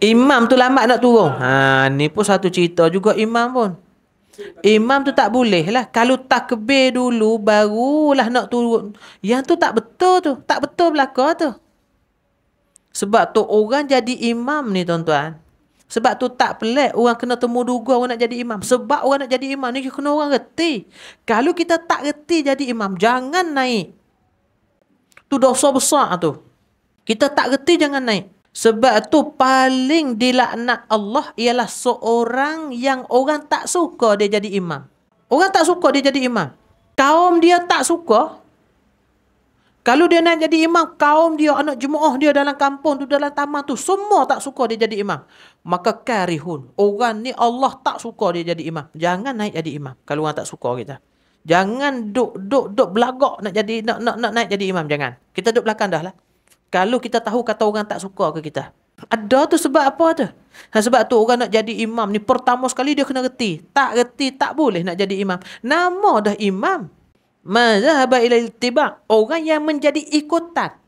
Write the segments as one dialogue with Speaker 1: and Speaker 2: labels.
Speaker 1: Imam tu lambat nak turun. Ha, ni pun satu cerita juga imam pun. Imam tu tak boleh lah. Kalau takbir dulu, barulah nak turun. Yang tu tak betul tu. Tak betul belakang tu. Sebab tu orang jadi imam ni tuan-tuan. Sebab tu tak pelik orang kena temu duga orang nak jadi imam. Sebab orang nak jadi imam ni kena orang reti. Kalau kita tak reti jadi imam, jangan naik. Tu dosa besar tu. Kita tak reti jangan naik. Sebab tu paling dilaknat Allah ialah seorang yang orang tak suka dia jadi imam. Orang tak suka dia jadi imam. Kaum dia tak suka. Kalau dia nak jadi imam, kaum dia, anak jemaah dia dalam kampung tu, dalam taman tu, semua tak suka dia jadi imam. Maka karihun. Orang ni Allah tak suka dia jadi imam. Jangan naik jadi imam kalau orang tak suka kita. Jangan duk duk duk belagak nak jadi nak nak, nak naik jadi imam jangan. Kita duk belakang dahlah. Kalau kita tahu kata orang tak suka ke kita. Ada tu sebab apa tu? Ha, sebab tu orang nak jadi imam ni pertama sekali dia kena reti. Tak reti tak boleh nak jadi imam. Nama dah imam. Mazhab ila tiba orang yang menjadi ikutan.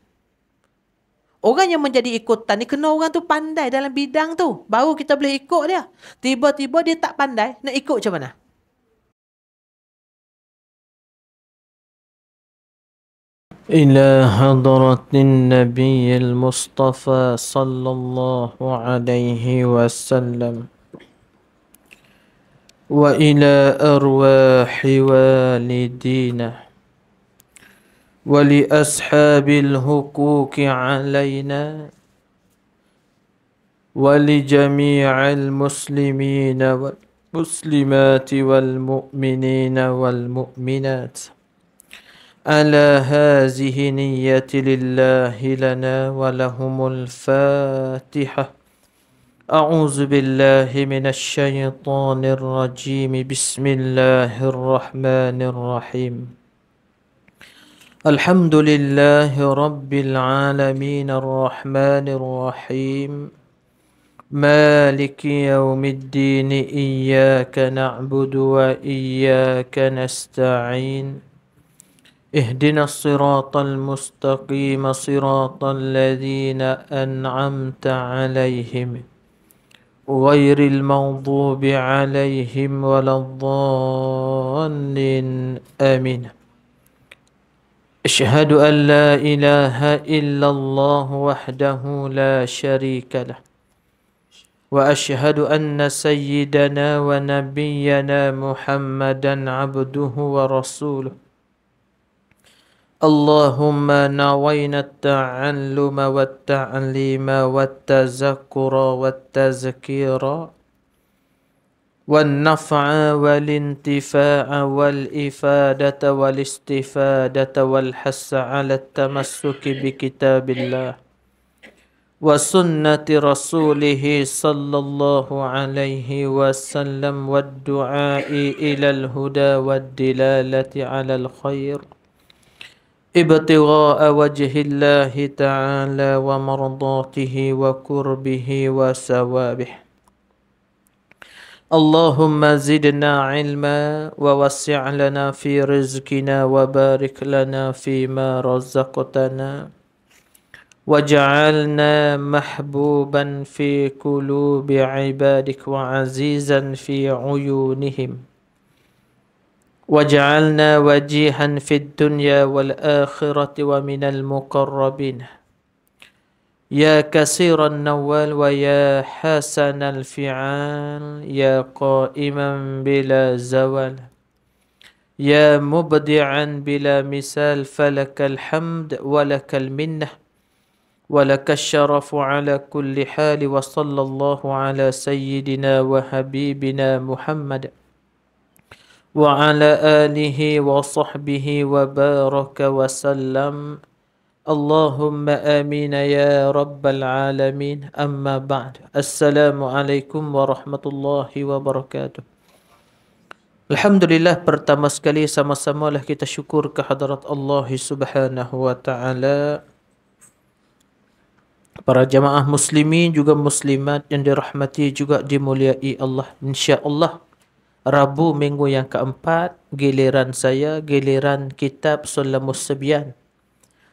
Speaker 1: Orang yang menjadi ikutan ni kena orang tu pandai dalam bidang tu. Baru kita boleh ikut dia. Tiba-tiba dia tak pandai. Nak ikut macam mana? إلى حضرة النبي المصطفى صلى الله عليه وسلم وإلى أرواح والدينا ولأصحاب الحقوق علينا ولجميع المسلمين والمسلمات والمؤمنين والمؤمنات على هذه نية لله لنا ولهم الفاتحة أعوذ بالله من الشيطان الرجيم بسم الله الرحمن الرحيم الحمد لله رب العالمين الرحمن الرحيم مالك يوم الدين إياك نعبد وإياك نستعين اهدنا الصراط المستقيم صراط الذين أنعمت عليهم غير المغضوب عليهم ولا الضالين آمين أشهد أن لا إله إلا الله وحده لا شريك له وأشهد أن سيدنا ونبينا محمدا عبده ورسوله اللهم نوينا التعلم والتعليم والتذكر والتذكير والنفع والانتفاع والإفادة والاستفادة والحث على التمسك بكتاب الله وسنة رسوله صلى الله عليه وسلم والدعاء إلى الهدى والدلالة على الخير ابتغاء وجه الله تعالى ومرضاته وكربه وثوابه اللهم زدنا علما ووسع لنا في رزقنا وبارك لنا فيما رزقتنا وجعلنا محبوبا في قلوب عبادك وعزيزا في عيونهم واجعلنا وجيها في الدنيا والآخرة ومن المقربين يا كثير النوال ويا حسن الفعال يا قائما بلا زوال يا مبدعا بلا مثال فلك الحمد ولك المنة ولك الشرف على كل حال وصلى الله على سيدنا وحبيبنا محمد وعلى آله وصحبه وبارك وسلم اللهم آمين يا رب العالمين أما بعد السلام عليكم ورحمة الله وبركاته Alhamdulillah pertama sekali sama-sama lah kita syukur kehadrat Allah Subhanahu wa taala. Para jemaah muslimin juga muslimat yang dirahmati juga dimuliai Allah insya-Allah. Rabu minggu yang keempat, giliran saya, giliran kitab Sulamus Sibyan.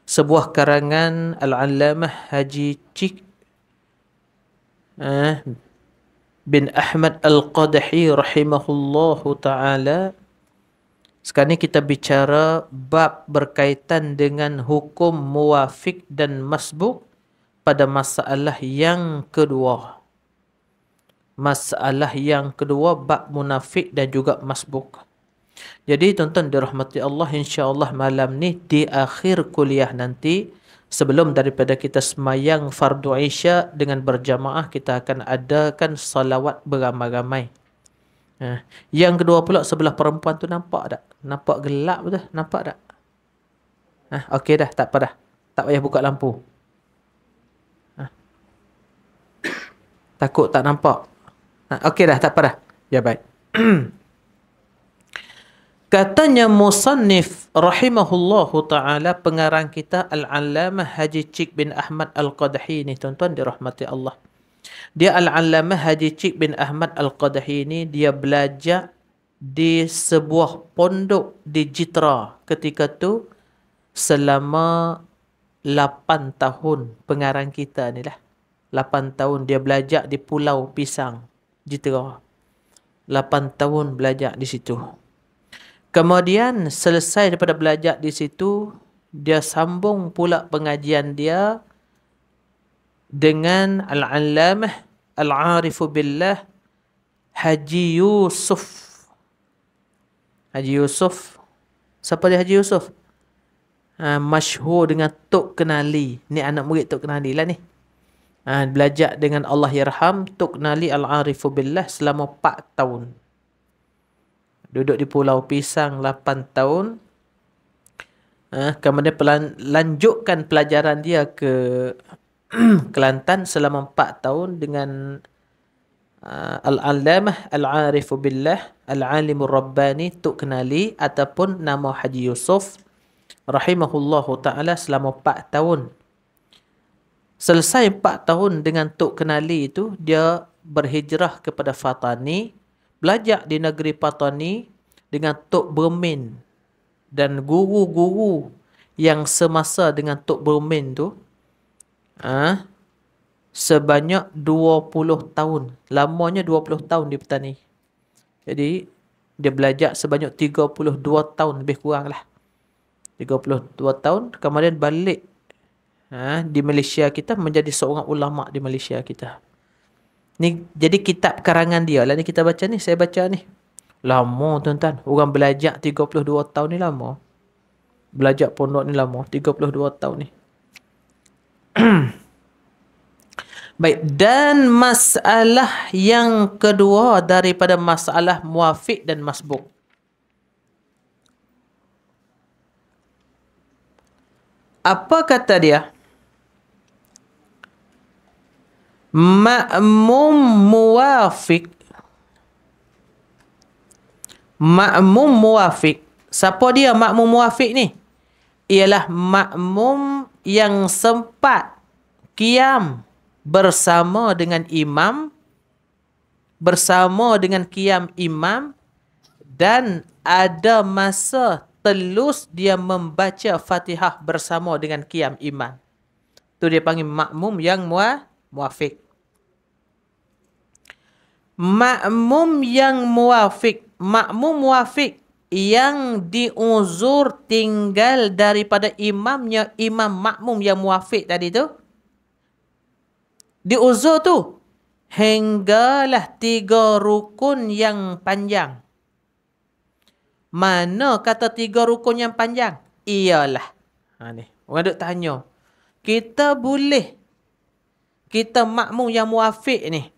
Speaker 1: Sebuah karangan Al-Allamah Haji Cik eh, bin Ahmad Al-Qadhi rahimahullahu ta'ala. Sekarang ni kita bicara bab berkaitan dengan hukum muafik dan masbuk pada masalah yang kedua. Kedua masalah yang kedua bab munafik dan juga masbuk. Jadi tuan-tuan dirahmati Allah insya-Allah malam ni di akhir kuliah nanti sebelum daripada kita semayang fardu isya dengan berjamaah kita akan adakan salawat beramai-ramai. Ha. Yang kedua pula sebelah perempuan tu nampak tak? Nampak gelap betul? Nampak tak? Ah, Okey dah, tak apa dah. Tak payah buka lampu. Ha. Takut tak nampak? Ha, okey dah tak apa dah. Ya baik. Katanya musannif rahimahullahu taala pengarang kita Al-Allamah Haji Cik bin Ahmad Al-Qadhi ni tuan-tuan dirahmati Allah. Dia Al-Allamah Haji Cik bin Ahmad Al-Qadhi ni dia belajar di sebuah pondok di Jitra ketika tu selama 8 tahun pengarang kita ni lah. 8 tahun dia belajar di Pulau Pisang. Jitra. lapan tahun belajar di situ. Kemudian selesai daripada belajar di situ, dia sambung pula pengajian dia dengan Al-Allamah Al-Arifu Billah Haji Yusuf. Haji Yusuf. Siapa dia Haji Yusuf? Uh, masyhur dengan Tok Kenali. Ni anak murid Tok Kenali lah ni. Ha, belajar dengan Allah Yarham Tuknali Al-Arifu Billah selama 4 tahun. Duduk di Pulau Pisang 8 tahun. Ha, kemudian pelan, lanjutkan pelajaran dia ke Kelantan selama 4 tahun dengan uh, Al-Allamah Al-Arifu Billah Al-Alimur Rabbani Tuknali ataupun nama Haji Yusuf Rahimahullahu Ta'ala selama 4 tahun. Selesai 4 tahun dengan Tok Kenali itu, dia berhijrah kepada Fatani, belajar di negeri Fatani dengan Tok Bermin dan guru-guru yang semasa dengan Tok Bermin tu ah ha, sebanyak 20 tahun. Lamanya 20 tahun di petani. Jadi dia belajar sebanyak 32 tahun lebih kurang lah. 32 tahun kemudian balik Ha, di Malaysia kita menjadi seorang ulama di Malaysia kita. Ni jadi kitab karangan dia lah ni kita baca ni, saya baca ni. Lama tuan-tuan, orang belajar 32 tahun ni lama. Belajar pondok ni lama, 32 tahun ni. Baik, dan masalah yang kedua daripada masalah muafiq dan masbuk. Apa kata dia? ma'mum muwafiq ma'mum muwafiq siapa dia ma'mum muwafiq ni ialah makmum yang sempat kiam bersama dengan imam bersama dengan kiam imam dan ada masa telus dia membaca Fatihah bersama dengan kiam imam tu dia panggil makmum yang muwafiq muafik. Makmum yang muafik. Makmum muafik yang diuzur tinggal daripada imamnya. Imam makmum yang muafik tadi tu. Diuzur tu. Hinggalah tiga rukun yang panjang. Mana kata tiga rukun yang panjang? Iyalah. Ha, ni. Orang duk tanya. Kita boleh kita makmum yang muafiq ni.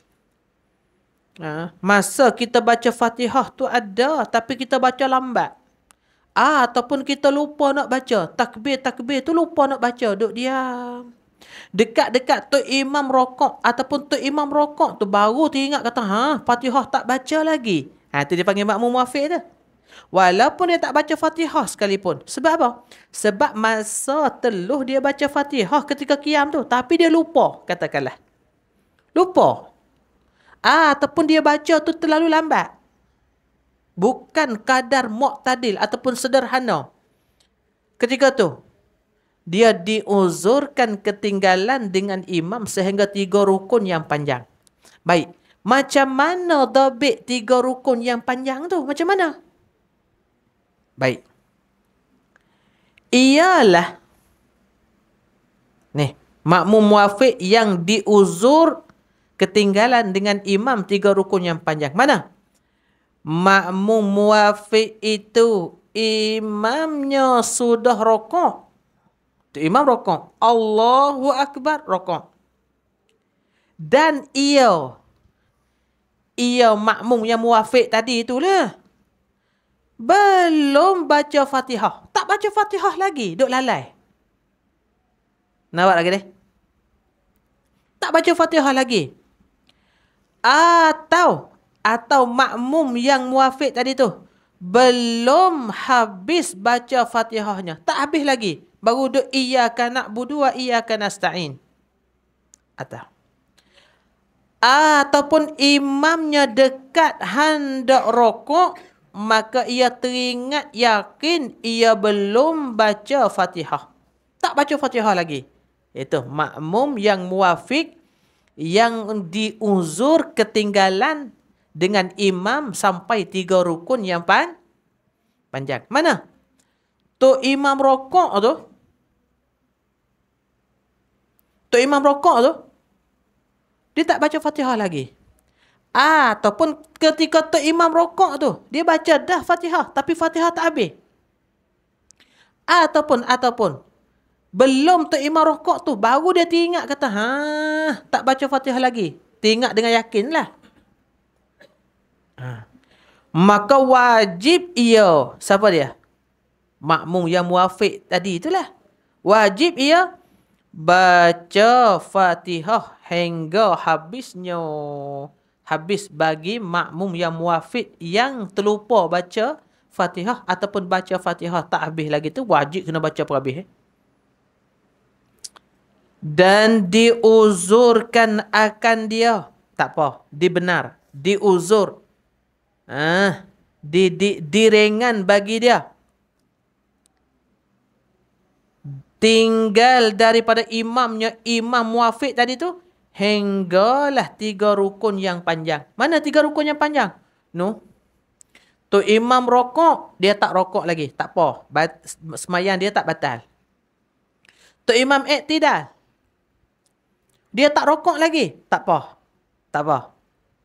Speaker 1: Ha, masa kita baca fatihah tu ada tapi kita baca lambat. Ah, ha, Ataupun kita lupa nak baca. Takbir-takbir tu lupa nak baca. Duduk diam. Dekat-dekat tu imam rokok ataupun tu imam rokok tu baru teringat kata ha, fatihah tak baca lagi. Ha, tu dia panggil makmum muafiq tu. Walaupun dia tak baca fatihah sekalipun. Sebab apa? Sebab masa teluh dia baca fatihah ketika kiam tu. Tapi dia lupa, katakanlah. Lupa. Ah, ataupun dia baca tu terlalu lambat. Bukan kadar muqtadil ataupun sederhana. Ketika tu, dia diuzurkan ketinggalan dengan imam sehingga tiga rukun yang panjang. Baik. Macam mana dobit tiga rukun yang panjang tu? Macam mana? Baik. iyalah. Nih Makmum muafiq yang diuzur ketinggalan dengan imam tiga rukun yang panjang. Mana? Makmum muafiq itu imamnya sudah rokok. Itu imam rokok. Allahu Akbar rokok. Dan ia. Ia makmum yang muafiq tadi itulah. Belum baca fatihah. Tak baca fatihah lagi. Duk lalai. Nampak lagi ni? Tak baca fatihah lagi. Atau. Atau makmum yang muafiq tadi tu. Belum habis baca fatihahnya. Tak habis lagi. Baru duk iyaka na'budu wa iyaka nasta'in. Atau. Ataupun imamnya dekat handak rokok maka ia teringat yakin ia belum baca fatihah. Tak baca fatihah lagi. Itu makmum yang muafik yang diuzur ketinggalan dengan imam sampai tiga rukun yang pan panjang. Mana? Tu imam rokok tu. Tu imam rokok tu. Dia tak baca fatihah lagi. Ah, ataupun ketika tu imam rokok tu, dia baca dah fatihah, tapi fatihah tak habis. Ah, ataupun, ataupun, belum tu imam rokok tu, baru dia teringat kata, ha, tak baca fatihah lagi. Teringat dengan yakin lah. Ah. Maka wajib ia, siapa dia? Makmum yang muafik tadi itulah. Wajib ia baca fatihah Hingga habisnya habis bagi makmum yang muafid yang terlupa baca fatihah ataupun baca fatihah tak habis lagi tu wajib kena baca per habis eh? dan diuzurkan akan dia tak apa dibenar diuzur ah di, di direngan bagi dia tinggal daripada imamnya imam muafid tadi tu hinggalah tiga rukun yang panjang. Mana tiga rukun yang panjang? No. Tu imam rokok, dia tak rokok lagi. Tak apa. Bat, semayang dia tak batal. Tu imam ek tidak. Dia tak rokok lagi. Tak apa. Tak apa.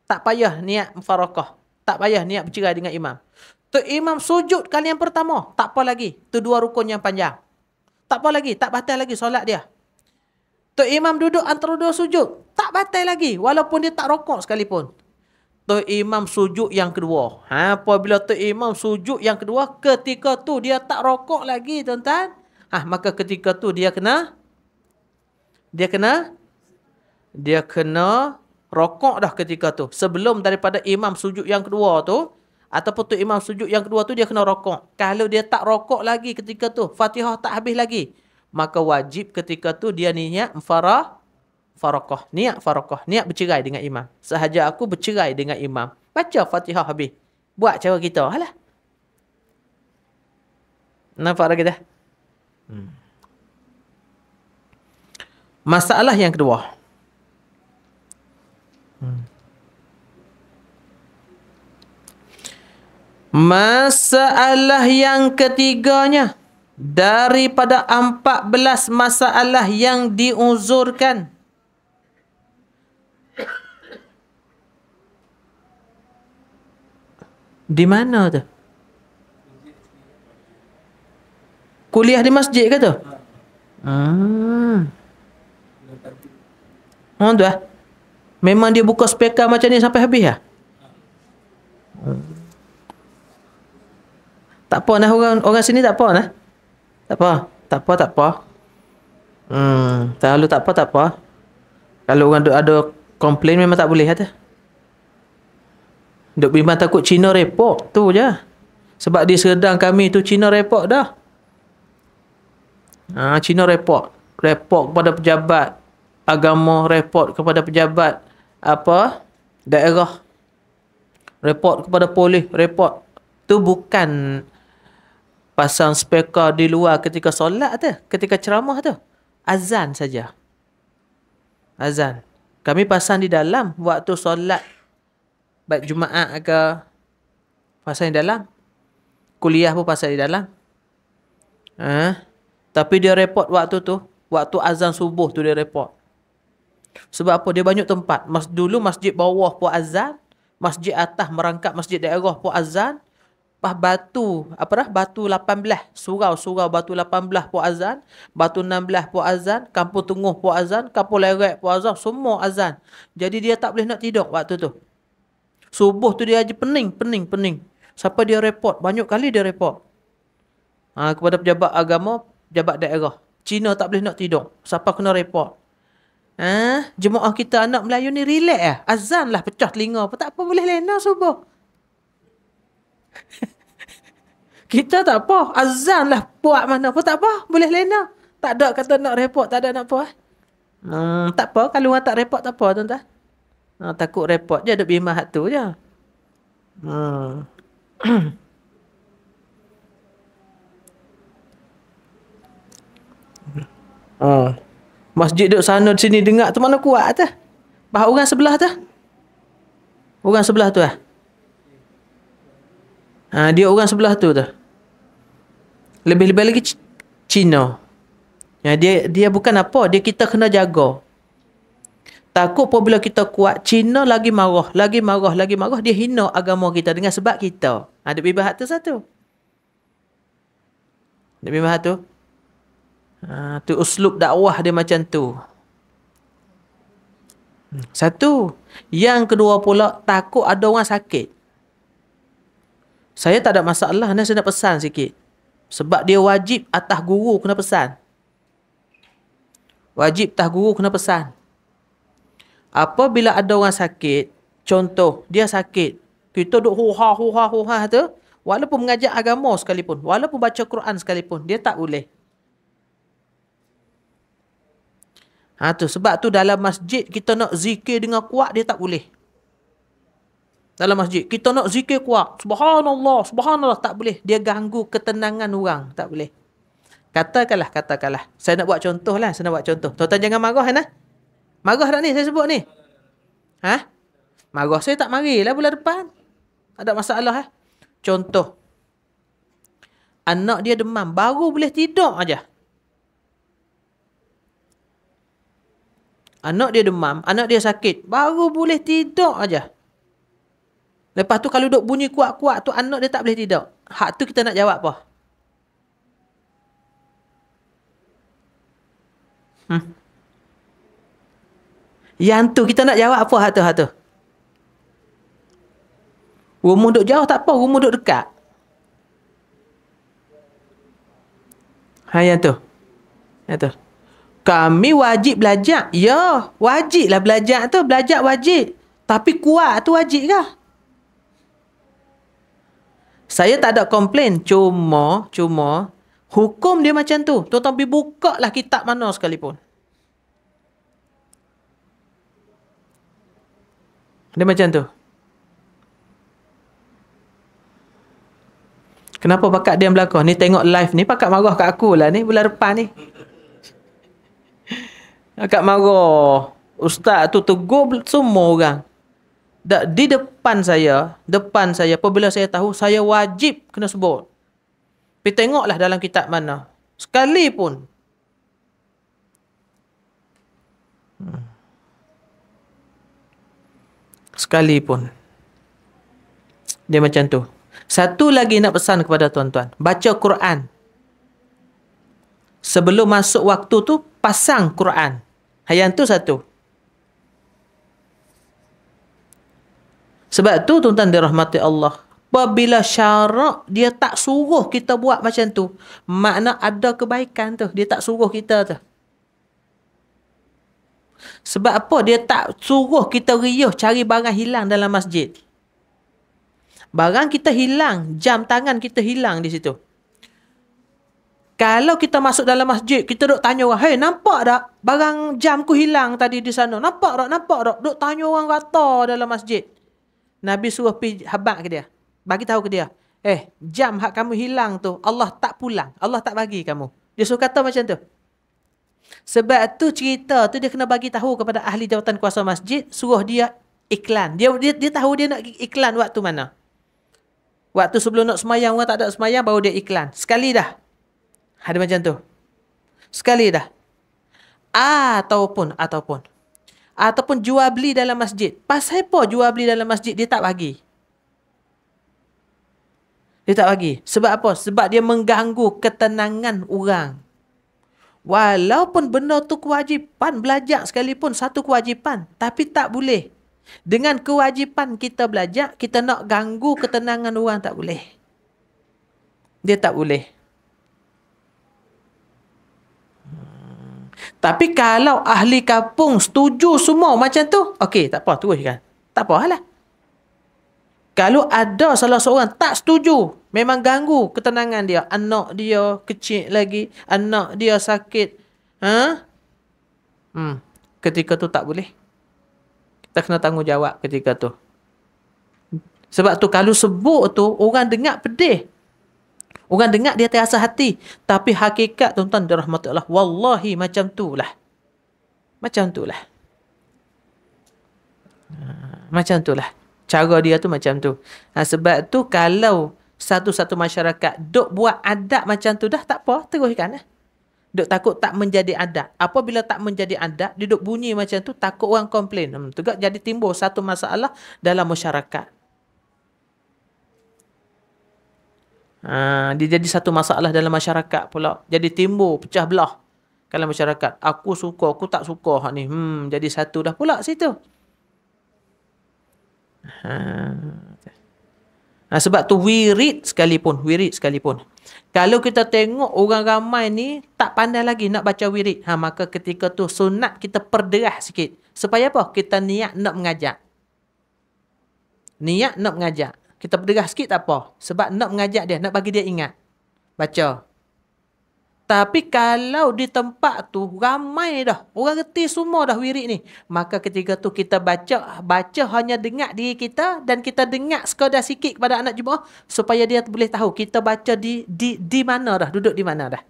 Speaker 1: Tak payah niat mufarakah. Tak payah niat bercerai dengan imam. Tu imam sujud kali yang pertama. Tak apa lagi. Tu dua rukun yang panjang. Tak apa lagi. Tak batal lagi solat dia. Tok Imam duduk antara dua sujud. Tak batal lagi. Walaupun dia tak rokok sekalipun. Tok Imam sujud yang kedua. Ha, apabila Tok Imam sujud yang kedua, ketika tu dia tak rokok lagi, tuan-tuan. Ha, maka ketika tu dia kena... Dia kena... Dia kena rokok dah ketika tu. Sebelum daripada Imam sujud yang kedua tu, ataupun Tok Imam sujud yang kedua tu, dia kena rokok. Kalau dia tak rokok lagi ketika tu, Fatihah tak habis lagi maka wajib ketika tu dia niat farah farakah niat farakah niat bercerai dengan imam sahaja aku bercerai dengan imam baca fatihah habis buat cara kita halah nampak lagi dah hmm. masalah yang kedua hmm. Masalah yang ketiganya daripada 14 masalah yang diuzurkan di mana tu kuliah di masjid ke tu hmm oh, tu eh? memang dia buka speaker macam ni sampai habis ya? tak apa nah orang orang sini tak apa nah tak apa, tak apa, tak apa. Hmm, terlalu tak apa, tak apa. Kalau orang ada, ada komplain memang tak boleh ada. Duk bimbang takut Cina repot tu je. Sebab di sedang kami tu Cina repot dah. Ha, Cina repot. Repot kepada pejabat agama, repot kepada pejabat apa daerah. Repot kepada polis, repot. Tu bukan pasang speaker di luar ketika solat tu, ketika ceramah tu. Azan saja. Azan. Kami pasang di dalam waktu solat baik Jumaat ke pasang di dalam. Kuliah pun pasang di dalam. Ha? Tapi dia report waktu tu, waktu azan subuh tu dia report. Sebab apa? Dia banyak tempat. Mas dulu masjid bawah pun azan, masjid atas merangkap masjid daerah pun azan, Pah batu, apa dah? Batu 18. Surau, surau batu 18 pun azan. Batu 16 pun azan. Kampung Tunguh pun azan. Kampung Leret pun azan. Semua azan. Jadi dia tak boleh nak tidur waktu tu. Subuh tu dia aja pening, pening, pening. Siapa dia repot, Banyak kali dia repot. Ha, kepada pejabat agama, pejabat daerah. Cina tak boleh nak tidur. Siapa kena repot? Ha? Jemaah kita anak Melayu ni relax lah. Azan lah pecah telinga Tak apa boleh lena subuh. Kita tak apa. Azan lah. Buat mana pun tak apa. Boleh lena. Tak ada kata nak repot. Tak ada nak apa. Eh? Hmm, tak apa. Kalau orang tak repot tak apa tuan-tuan. Ha, takut repot je. Duk bimah tu je. Hmm. ha. Masjid duk sana sini dengar tu mana kuat tu. Eh. Bahawa orang sebelah tu. Orang sebelah tu lah. Eh? Ha, dia orang sebelah tu tu. Lebih-lebih lagi Cina. Ya, dia dia bukan apa, dia kita kena jaga. Takut pun bila kita kuat, Cina lagi marah, lagi marah, lagi marah, dia hina agama kita dengan sebab kita. Ada ha, bibah hati satu. Ada bibah tu. Ha, tu uslub dakwah dia macam tu. Hmm, satu. Yang kedua pula, takut ada orang sakit. Saya tak ada masalah Saya nak pesan sikit Sebab dia wajib atas guru kena pesan Wajib atas guru kena pesan Apabila ada orang sakit Contoh dia sakit Kita duduk huha huha huha tu Walaupun mengajar agama sekalipun Walaupun baca Quran sekalipun Dia tak boleh Ha, tu. Sebab tu dalam masjid kita nak zikir dengan kuat dia tak boleh dalam masjid. Kita nak zikir kuat. Subhanallah, subhanallah. Tak boleh. Dia ganggu ketenangan orang. Tak boleh. Katakanlah, katakanlah. Saya nak buat contoh lah. Saya nak buat contoh. tuan jangan marah kan? Eh? Marah tak ni saya sebut ni? Ha? Marah saya tak mari lah bulan depan. Tak ada masalah eh. Contoh. Anak dia demam. Baru boleh tidur aja. Anak dia demam. Anak dia sakit. Baru boleh tidur aja. Lepas tu kalau duk bunyi kuat-kuat tu anak dia tak boleh tidur. Hak tu kita nak jawab apa? Hmm. Yang tu kita nak jawab apa hak tu hak tu? Rumah duk jauh tak apa, rumah duk dekat. Ha yang tu. Yang tu. Kami wajib belajar. Ya, wajiblah belajar tu. Belajar wajib. Tapi kuat tu wajib kah? Saya tak ada komplain. Cuma, cuma, hukum dia macam tu. Tuan-tuan pergi buka lah kitab mana sekalipun. Dia macam tu. Kenapa pakat dia yang berlaku? Ni tengok live ni, pakat marah kat aku lah ni, bulan depan ni. Pakat marah. Ustaz tu tegur semua orang di depan saya, depan saya, apabila saya tahu, saya wajib kena sebut. Pergi tengoklah dalam kitab mana. Sekalipun. Hmm. Sekalipun. Dia macam tu. Satu lagi nak pesan kepada tuan-tuan. Baca Quran. Sebelum masuk waktu tu, pasang Quran. Yang tu satu. Sebab tu tuan-tuan dirahmati Allah. Bila syarak dia tak suruh kita buat macam tu. Makna ada kebaikan tu. Dia tak suruh kita tu. Sebab apa dia tak suruh kita riuh cari barang hilang dalam masjid. Barang kita hilang. Jam tangan kita hilang di situ. Kalau kita masuk dalam masjid, kita duk tanya orang, Hei, nampak tak barang jamku hilang tadi di sana? Nampak tak? Nampak tak? Duk tanya orang rata dalam masjid. Nabi suruh pi habaq ke dia. Bagi tahu ke dia. Eh, jam hak kamu hilang tu Allah tak pulang. Allah tak bagi kamu. Dia suruh kata macam tu. Sebab tu cerita tu dia kena bagi tahu kepada ahli jawatan kuasa masjid suruh dia iklan. Dia, dia dia tahu dia nak iklan waktu mana. Waktu sebelum nak semayang orang tak ada semayang baru dia iklan. Sekali dah. Ada macam tu. Sekali dah. Ataupun ataupun ataupun jual beli dalam masjid. Pasal apa jual beli dalam masjid dia tak bagi? Dia tak bagi. Sebab apa? Sebab dia mengganggu ketenangan orang. Walaupun benda tu kewajipan, belajar sekalipun satu kewajipan. Tapi tak boleh. Dengan kewajipan kita belajar, kita nak ganggu ketenangan orang tak boleh. Dia tak boleh. Tapi kalau ahli kampung setuju semua macam tu, okey, tak apa, kan, Tak apa lah. Kalau ada salah seorang tak setuju, memang ganggu ketenangan dia. Anak dia kecil lagi, anak dia sakit. Ha? Hmm. Ketika tu tak boleh. Kita kena tanggungjawab ketika tu. Sebab tu kalau sebut tu, orang dengar pedih. Orang dengar dia terasa hati. Tapi hakikat tuan-tuan dirahmatullah. Wallahi macam tu lah. Macam tu lah. Ha, macam tu lah. Cara dia tu macam tu. Ha, sebab tu kalau satu-satu masyarakat duk buat adab macam tu dah tak apa. Teruskan lah. Duk takut tak menjadi adab. Apabila tak menjadi adab, dia duk bunyi macam tu takut orang komplain. Hmm, tu jadi timbul satu masalah dalam masyarakat. Ha, dia jadi satu masalah dalam masyarakat pula. Jadi timbul, pecah belah dalam masyarakat. Aku suka, aku tak suka hak ni. Hmm, jadi satu dah pula situ. Ha. Nah, ha, sebab tu we read sekalipun, we read sekalipun. Kalau kita tengok orang ramai ni tak pandai lagi nak baca wirid. Ha, maka ketika tu sunat kita perderah sikit. Supaya apa? Kita niat nak mengajak. Niat nak mengajak. Kita berderah sikit tak apa. Sebab nak mengajak dia, nak bagi dia ingat. Baca. Tapi kalau di tempat tu ramai dah. Orang reti semua dah wirid ni. Maka ketika tu kita baca. Baca hanya dengar diri kita. Dan kita dengar sekadar sikit kepada anak jemaah. Supaya dia boleh tahu. Kita baca di di di mana dah. Duduk di mana dah.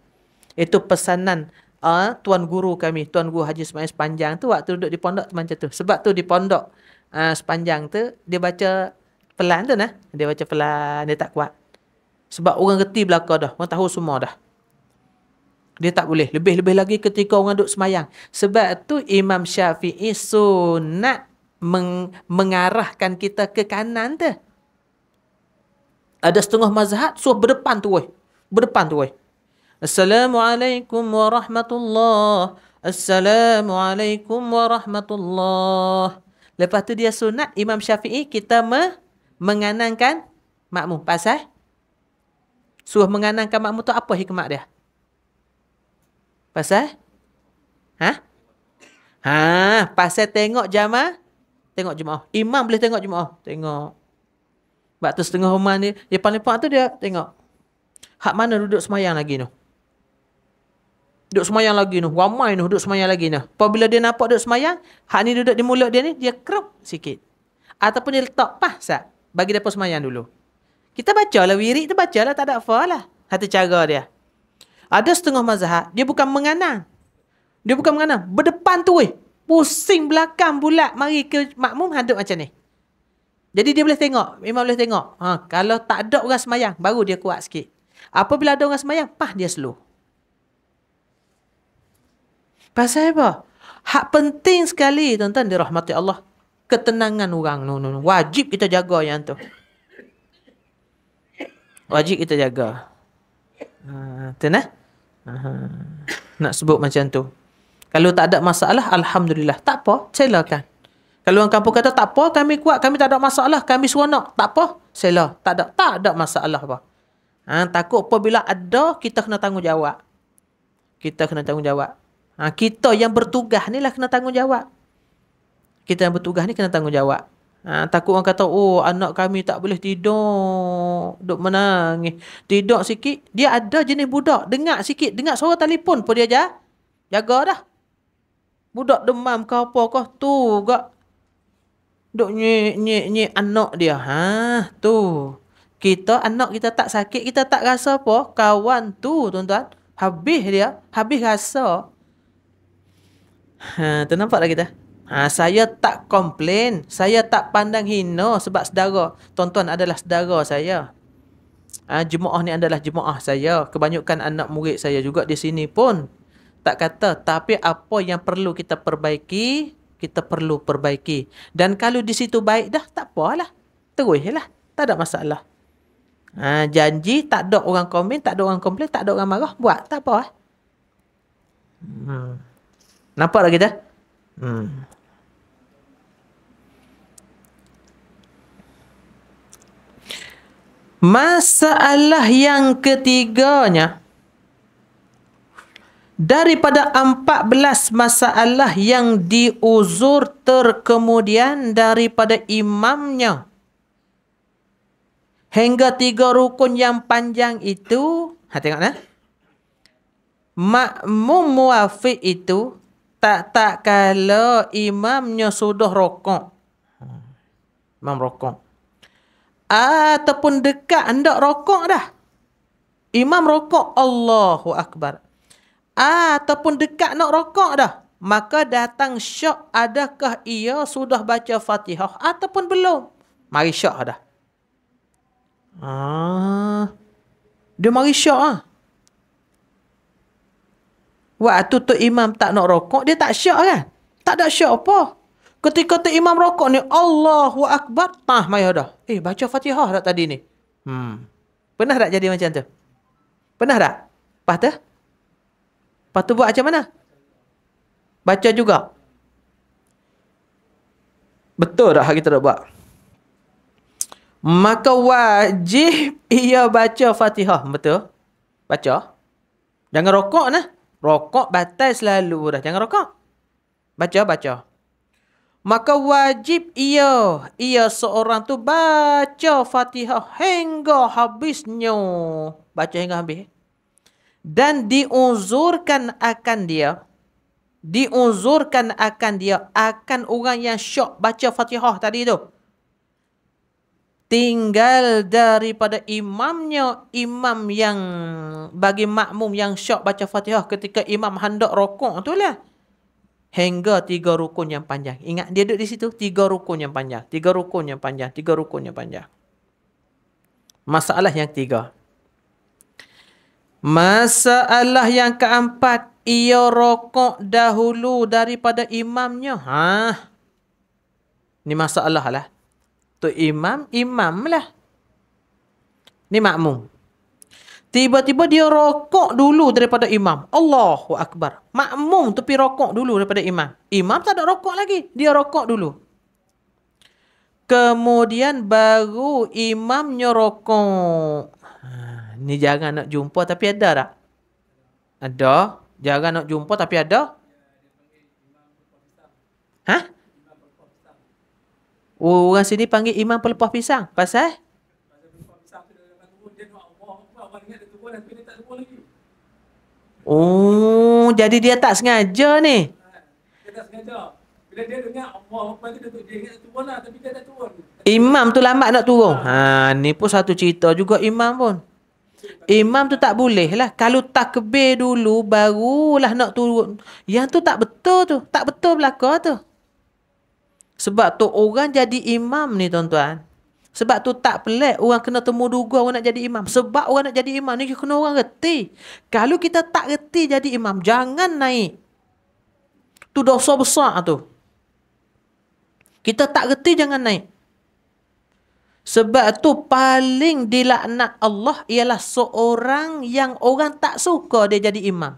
Speaker 1: Itu pesanan uh, Tuan Guru kami. Tuan Guru Haji Ismail sepanjang tu. Waktu duduk di pondok macam tu. Sebab tu di pondok uh, sepanjang tu. Dia baca pelan tu nah. Dia baca pelan, dia tak kuat. Sebab orang reti belaka dah, orang tahu semua dah. Dia tak boleh. Lebih-lebih lagi ketika orang duduk semayang. Sebab tu Imam Syafi'i sunat meng- mengarahkan kita ke kanan tu. Ada setengah mazhab suruh berdepan tu. Woy. Berdepan tu. Woy. Assalamualaikum warahmatullahi Assalamualaikum warahmatullahi Lepas tu dia sunat Imam Syafi'i kita me- menganangkan makmu. Pasal? Suruh menganangkan makmu tu apa hikmat dia? Pasal? Ha? Ha, pasal tengok jamaah, tengok jemaah. Imam boleh tengok jemaah. Tengok. Sebab tu setengah rumah ni, dia paling pang tu dia tengok. Hak mana duduk semayang lagi ni? Duduk semayang lagi ni. Ramai ni duduk semayang lagi ni. Apabila dia nampak duduk semayang, hak ni duduk di mulut dia ni, dia kerup sikit. Ataupun dia letak pas sekejap bagi depa semayang dulu. Kita baca bacalah wirid tu bacalah tak ada apa lah. Hati cara dia. Ada setengah mazhab, dia bukan menganang. Dia bukan menganang. Berdepan tu weh. Pusing belakang bulat mari ke makmum hadap macam ni. Jadi dia boleh tengok. Memang boleh tengok. Ha, kalau tak ada orang semayang, baru dia kuat sikit. Apabila ada orang semayang, pah dia slow. Pasal apa? Hak penting sekali, tuan-tuan, dirahmati Allah ketenangan orang. No, no, no. Wajib kita jaga yang tu. Wajib kita jaga. Uh, tenang. uh Nak sebut macam tu. Kalau tak ada masalah, Alhamdulillah. Tak apa, silakan. Kalau orang kampung kata, tak apa, kami kuat, kami tak ada masalah, kami seronok. Tak apa, sila. Tak ada, tak ada masalah apa. Ha, takut apa bila ada, kita kena tanggungjawab. Kita kena tanggungjawab. Ha, kita yang bertugas ni lah kena tanggungjawab kita yang bertugas ni kena tanggungjawab. Ha, takut orang kata, oh anak kami tak boleh tidur. Duduk menangis. Tidur sikit. Dia ada jenis budak. Dengar sikit. Dengar suara telefon pun dia aja. Jaga dah. Budak demam ke apa kah. Tu kak. Duduk nyik, nyik, nyik anak dia. Ha, tu. Kita anak kita tak sakit. Kita tak rasa apa. Kawan tu tuan-tuan. Habis dia. Habis rasa. Ha, tu nampak lah kita. Ha, saya tak komplain. Saya tak pandang hina sebab sedara. Tuan-tuan adalah sedara saya. Ha, jemaah ni adalah jemaah saya. Kebanyakan anak murid saya juga di sini pun. Tak kata. Tapi apa yang perlu kita perbaiki, kita perlu perbaiki. Dan kalau di situ baik dah, tak apalah. Terus lah. Tak ada masalah. Ha, janji tak ada orang komen, tak ada orang komplain, tak ada orang marah. Buat tak apa lah. Hmm. Nampak lah kita? Hmm. Masalah yang ketiganya daripada empat belas masalah yang diuzur terkemudian daripada imamnya hingga tiga rukun yang panjang itu ha tengok nah ha. makmum muwafiq itu tak tak kalau imamnya sudah rokok hmm. imam rokok ataupun dekat anda rokok dah. Imam rokok Allahu Akbar. Ataupun dekat nak rokok dah. Maka datang syok adakah ia sudah baca fatihah ataupun belum. Mari syok dah. Ah. Dia mari syok ah. Waktu tu imam tak nak rokok, dia tak syok kan? Tak ada syok apa. Ketika tu imam rokok ni, Allahu Akbar, tah mayuh dah. Eh, baca fatihah tak tadi ni? Hmm. Pernah tak jadi macam tu? Pernah tak? Lepas tu? Lepas tu buat macam mana? Baca juga. Betul tak kita nak buat? Maka wajib ia baca fatihah. Betul? Baca. Jangan rokok nah. Rokok batal selalu dah. Jangan rokok. Baca, baca. Maka wajib ia, ia seorang tu baca fatihah hingga habisnya. Baca hingga habis. Eh? Dan diunzurkan akan dia. Diunzurkan akan dia. Akan orang yang syok baca fatihah tadi tu. Tinggal daripada imamnya, imam yang bagi makmum yang syok baca fatihah ketika imam hendak rokok tu lah hingga tiga rukun yang panjang. Ingat dia duduk di situ tiga rukun yang panjang, tiga rukun yang panjang, tiga rukun yang panjang. Masalah yang tiga. Masalah yang keempat ia rokok dahulu daripada imamnya. Ha. Ni masalah lah. Tu imam, imam lah. Ni makmum. Tiba-tiba dia rokok dulu daripada imam. Allahu Akbar. Makmum tepi rokok dulu daripada imam. Imam tak ada rokok lagi. Dia rokok dulu. Kemudian baru imamnya rokok. Ha, ni jangan nak jumpa tapi ada tak? Ada. Jangan nak jumpa tapi ada. Hah? Orang sini panggil imam pelepah pisang. Pasal? Pasal? Oh, jadi dia tak sengaja ni. Dia tak sengaja. Bila dia dengar Allah apa tu dia ingat turunlah tapi dia tak turun. Imam tu lambat nak turun. Ha, ni pun satu cerita juga imam pun. Imam tu tak boleh lah. Kalau takbir dulu barulah nak turun. Yang tu tak betul tu. Tak betul belaka tu. Sebab tu orang jadi imam ni tuan-tuan. Sebab tu tak pelik orang kena temu duga orang nak jadi imam. Sebab orang nak jadi imam ni kena orang reti. Kalau kita tak reti jadi imam, jangan naik. Tu dosa besar tu. Kita tak reti jangan naik. Sebab tu paling dilaknat Allah ialah seorang yang orang tak suka dia jadi imam.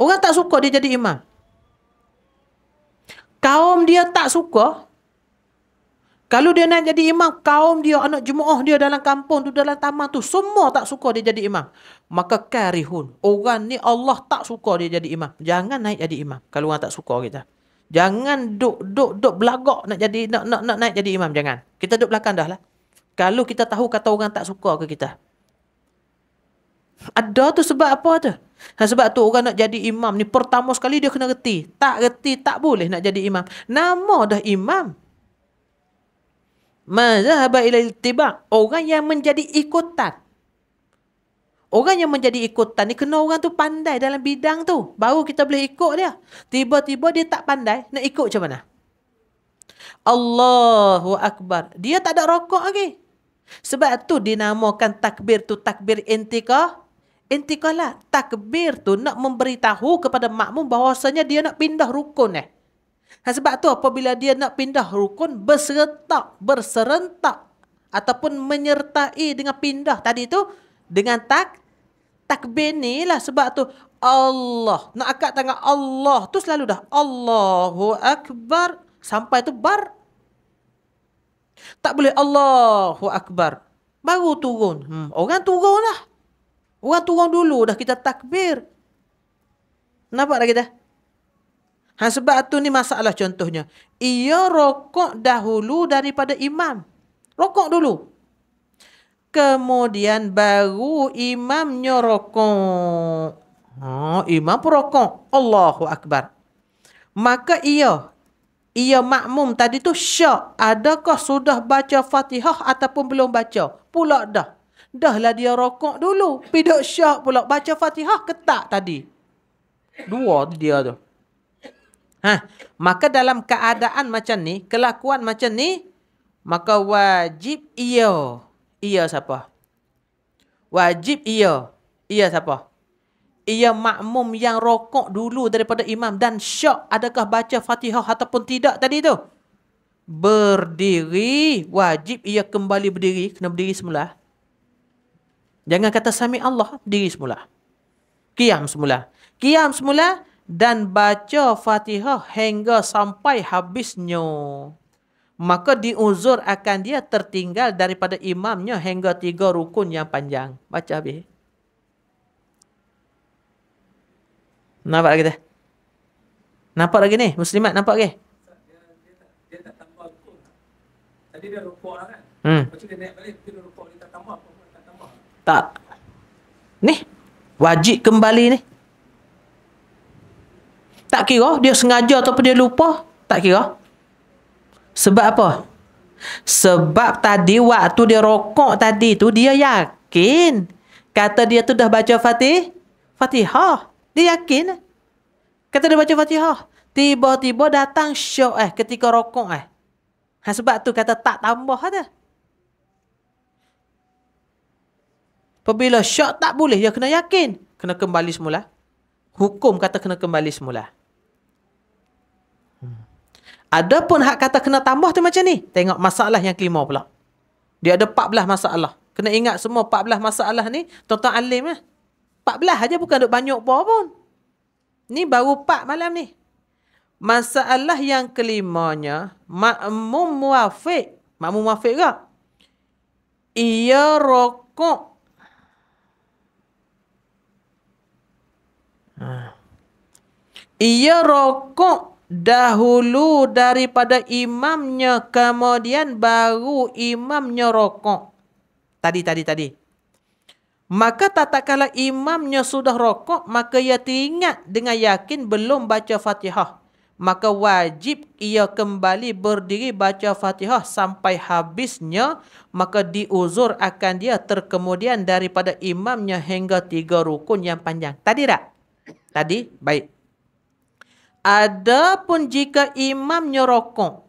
Speaker 1: Orang tak suka dia jadi imam. Kaum dia tak suka, kalau dia nak jadi imam, kaum dia, anak jemaah dia dalam kampung tu, dalam taman tu, semua tak suka dia jadi imam. Maka karihun. Orang ni Allah tak suka dia jadi imam. Jangan naik jadi imam kalau orang tak suka kita. Jangan duk duk duk belagak nak jadi nak, nak nak naik jadi imam jangan. Kita duduk belakang dah lah. Kalau kita tahu kata orang tak suka ke kita. Ada tu sebab apa tu? Ha, sebab tu orang nak jadi imam ni pertama sekali dia kena reti. Tak reti tak boleh nak jadi imam. Nama dah imam. Mazhab ilal tibak. Orang yang menjadi ikutan. Orang yang menjadi ikutan ni kena orang tu pandai dalam bidang tu. Baru kita boleh ikut dia. Tiba-tiba dia tak pandai. Nak ikut macam mana? Allahu Akbar. Dia tak ada rokok lagi. Sebab tu dinamakan takbir tu takbir intikah. Intikah lah. Takbir tu nak memberitahu kepada makmum bahawasanya dia nak pindah rukun eh. Nah, ha, sebab tu apabila dia nak pindah rukun berserentak, berserentak ataupun menyertai dengan pindah tadi tu dengan tak takbir ni lah sebab tu Allah nak akad tangan Allah tu selalu dah Allahu Akbar sampai tu bar tak boleh Allahu Akbar baru turun hmm. orang turun lah orang turun dulu dah kita takbir nampak dah kita? Ha, sebab tu ni masalah contohnya. Ia rokok dahulu daripada imam. Rokok dulu. Kemudian baru imamnya rokok. Ha, imam pun rokok. Allahu Akbar. Maka ia, ia makmum tadi tu syak. Adakah sudah baca fatihah ataupun belum baca? Pula dah. Dahlah dia rokok dulu. Pidak syak pula. Baca fatihah ketak tadi. Dua dia tu. Ha, maka dalam keadaan macam ni, kelakuan macam ni, maka wajib ia. Ia siapa? Wajib ia. Ia siapa? Ia makmum yang rokok dulu daripada imam dan syak adakah baca fatihah ataupun tidak tadi tu. Berdiri. Wajib ia kembali berdiri. Kena berdiri semula. Jangan kata sami Allah. Berdiri semula. Qiyam semula. Qiyam semula. Qiyam semula dan baca fatihah hingga sampai habisnya. Maka diuzur akan dia tertinggal daripada imamnya hingga tiga rukun yang panjang. Baca habis. Nampak lagi dah? Nampak lagi ni? Muslimat nampak lagi? Dia, dia, dia tak tambah rukun. Tadi dia rukun kan? Hmm. Macam dia naik balik, dia rukun. Dia tak tambah. Dia tak tambah. Tak. Ni. Wajib kembali ni. Tak kira dia sengaja ataupun dia lupa. Tak kira. Sebab apa? Sebab tadi waktu dia rokok tadi tu dia yakin. Kata dia tu dah baca fatih. Fatihah. Dia yakin. Kata dia baca fatihah. Tiba-tiba datang syok eh ketika rokok eh. Ha, sebab tu kata tak tambah dia. Pembila syok tak boleh dia kena yakin. Kena kembali semula. Hukum kata kena kembali semula. Ada pun hak kata kena tambah tu macam ni. Tengok masalah yang kelima pula. Dia ada belah masalah. Kena ingat semua belah masalah ni. Tuan-tuan alim lah. Eh? 14 aja bukan duk banyak apa pun. Ni baru 4 malam ni. Masalah yang kelimanya. Makmum muafiq. Makmum muafiq ke? Ia rokok. Ha. Ia rokok dahulu daripada imamnya kemudian baru imamnya rokok. Tadi, tadi, tadi. Maka tak tatkala imamnya sudah rokok, maka ia teringat dengan yakin belum baca fatihah. Maka wajib ia kembali berdiri baca fatihah sampai habisnya. Maka diuzur akan dia terkemudian daripada imamnya hingga tiga rukun yang panjang. Tadi tak? Tadi? Baik. Adapun jika imamnya rokok.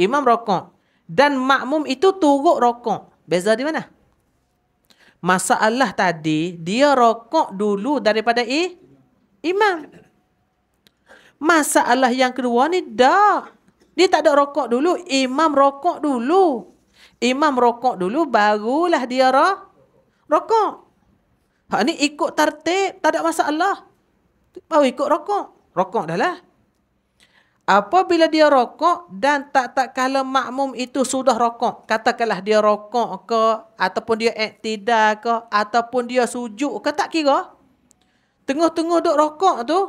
Speaker 1: Imam rokok. Dan makmum itu turut rokok. Beza di mana? Masalah tadi, dia rokok dulu daripada i, imam. Masalah yang kedua ni, dah. Dia tak ada rokok dulu. Imam rokok dulu. Imam rokok dulu, barulah dia roh, rokok. Ha, ni ikut tertib, tak ada masalah. Baru ikut rokok. Rokok dah lah. Apabila dia rokok dan tak tak kala makmum itu sudah rokok. Katakanlah dia rokok ke ataupun dia iktidar ke ataupun dia sujud ke tak kira. Tengah-tengah duk rokok tu.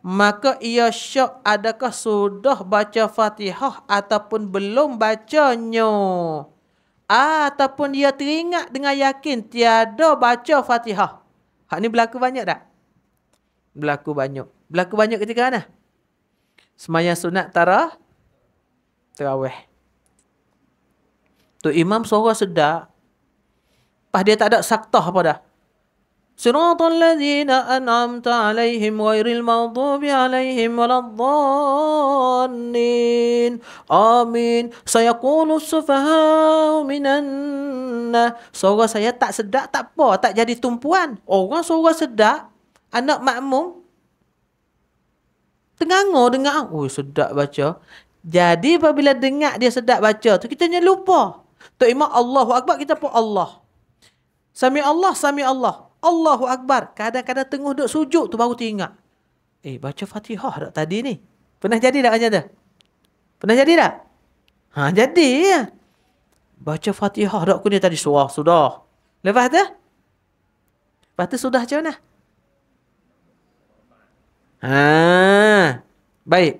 Speaker 1: Maka ia syok adakah sudah baca fatihah ataupun belum bacanya. Ataupun dia teringat dengan yakin tiada baca fatihah. Hak ni berlaku banyak tak? berlaku banyak. Berlaku banyak ketika mana? Lah. Semayang sunat tarah terawih. Tu imam suara sedap. Pas dia tak ada saktah apa dah. Siratul ladzina an'amta alaihim ghairil maghdubi alaihim waladdallin. Amin. Saya qulu sufaha minanna. Suara saya tak sedap tak apa, tak jadi tumpuan. Orang suara sedap Anak makmum Tengangor dengar Oh sedap baca Jadi apabila dengar dia sedap baca tu Kita hanya lupa Tok Imam Allahu Akbar kita pun Allah Sami Allah, Sami Allah Allahu Akbar Kadang-kadang tengah duduk sujud tu baru teringat Eh baca fatihah tak tadi ni Pernah jadi tak macam tu? Pernah jadi tak? Ha jadi ya Baca fatihah tak aku ni tadi suah sudah Lepas tu Lepas tu sudah macam mana? Ha. Baik.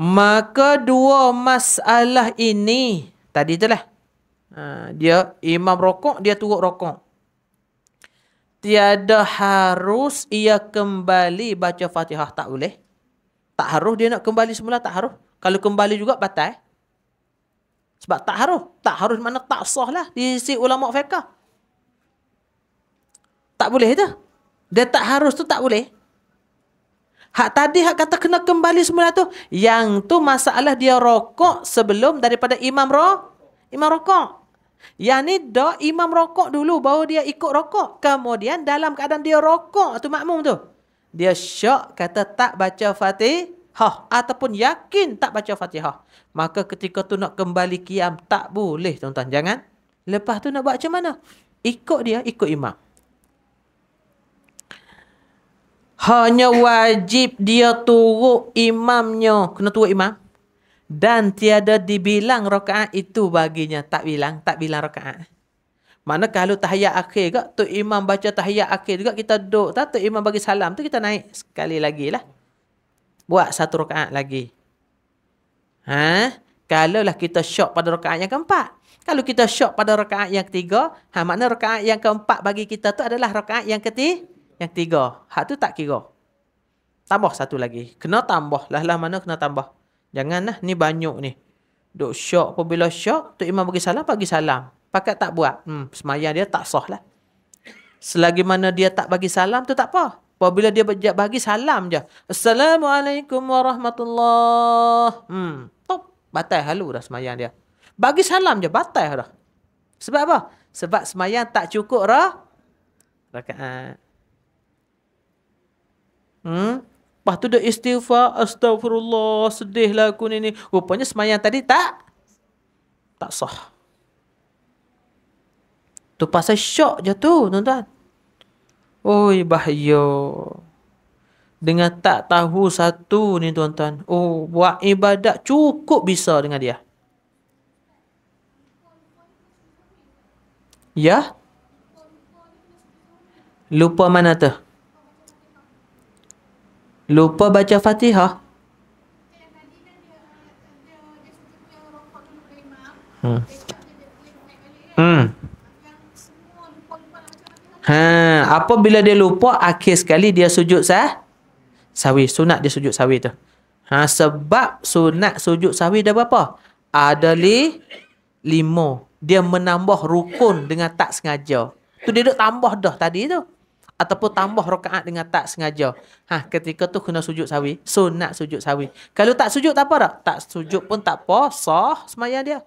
Speaker 1: Maka dua masalah ini tadi itulah. Ha, dia imam rokok, dia turut rokok. Tiada harus ia kembali baca Fatihah tak boleh. Tak harus dia nak kembali semula tak harus. Kalau kembali juga batal. Sebab tak harus. Tak harus mana tak sah lah. Di si ulama fiqah. Tak boleh tu. Dia tak harus tu tak boleh. Hak tadi hak kata kena kembali semula tu. Yang tu masalah dia rokok sebelum daripada imam rokok. Imam rokok. Yang ni dah imam rokok dulu baru dia ikut rokok. Kemudian dalam keadaan dia rokok tu makmum tu. Dia syok kata tak baca fatihah. Ataupun yakin tak baca fatihah. Maka ketika tu nak kembali kiam tak boleh tuan-tuan. Jangan. Lepas tu nak buat macam mana? Ikut dia, ikut imam. Hanya wajib dia turut imamnya. Kena turut imam. Dan tiada dibilang rakaat itu baginya. Tak bilang. Tak bilang rakaat. Mana kalau tahiyat akhir juga. Tu imam baca tahiyat akhir juga. Kita duduk. Tu imam bagi salam. Tu kita naik sekali lagi lah. Buat satu rakaat lagi. Ha? Kalau lah kita syok pada rakaat yang keempat. Kalau kita syok pada rakaat yang ketiga. Ha, makna rakaat yang keempat bagi kita tu adalah rakaat yang ketiga. Yang tiga, hak tu tak kira. Tambah satu lagi. Kena tambah. Lah-lah mana kena tambah. Janganlah ni banyak ni. Duk syok. Apabila syok, Tok Imam bagi salam, bagi salam. Pakat tak buat. Hmm, semayang dia tak sah lah. Selagi mana dia tak bagi salam tu tak apa. Apabila dia bagi salam je. Assalamualaikum warahmatullahi. Hmm, top. Batal halu dah semayang dia. Bagi salam je. Batal dah. Sebab apa? Sebab semayang tak cukup dah. Rakaat. Hmm? Lepas tu dia istighfar, astagfirullah, sedihlah aku ni ni. Rupanya semayang tadi tak? Tak sah. Tu pasal syok je tu, tuan-tuan. Oi, bahaya. Dengan tak tahu satu ni, tuan-tuan. Oh, buat ibadat cukup bisa dengan dia. Ya? Lupa mana tu? lupa baca Fatihah. Hmm. Hmm. Ha, apa bila dia lupa akhir sekali dia sujud sah? Sawi, sunat dia sujud sawi tu. Ha, sebab sunat sujud sawi dah berapa? Ada li lima. Dia menambah rukun dengan tak sengaja. Tu dia duk tambah dah tadi tu ataupun tambah rakaat dengan tak sengaja. Ha, ketika tu kena sujud sawi, sunat sujud sawi. Kalau tak sujud tak apa tak? Tak sujud pun tak apa, sah semayang dia.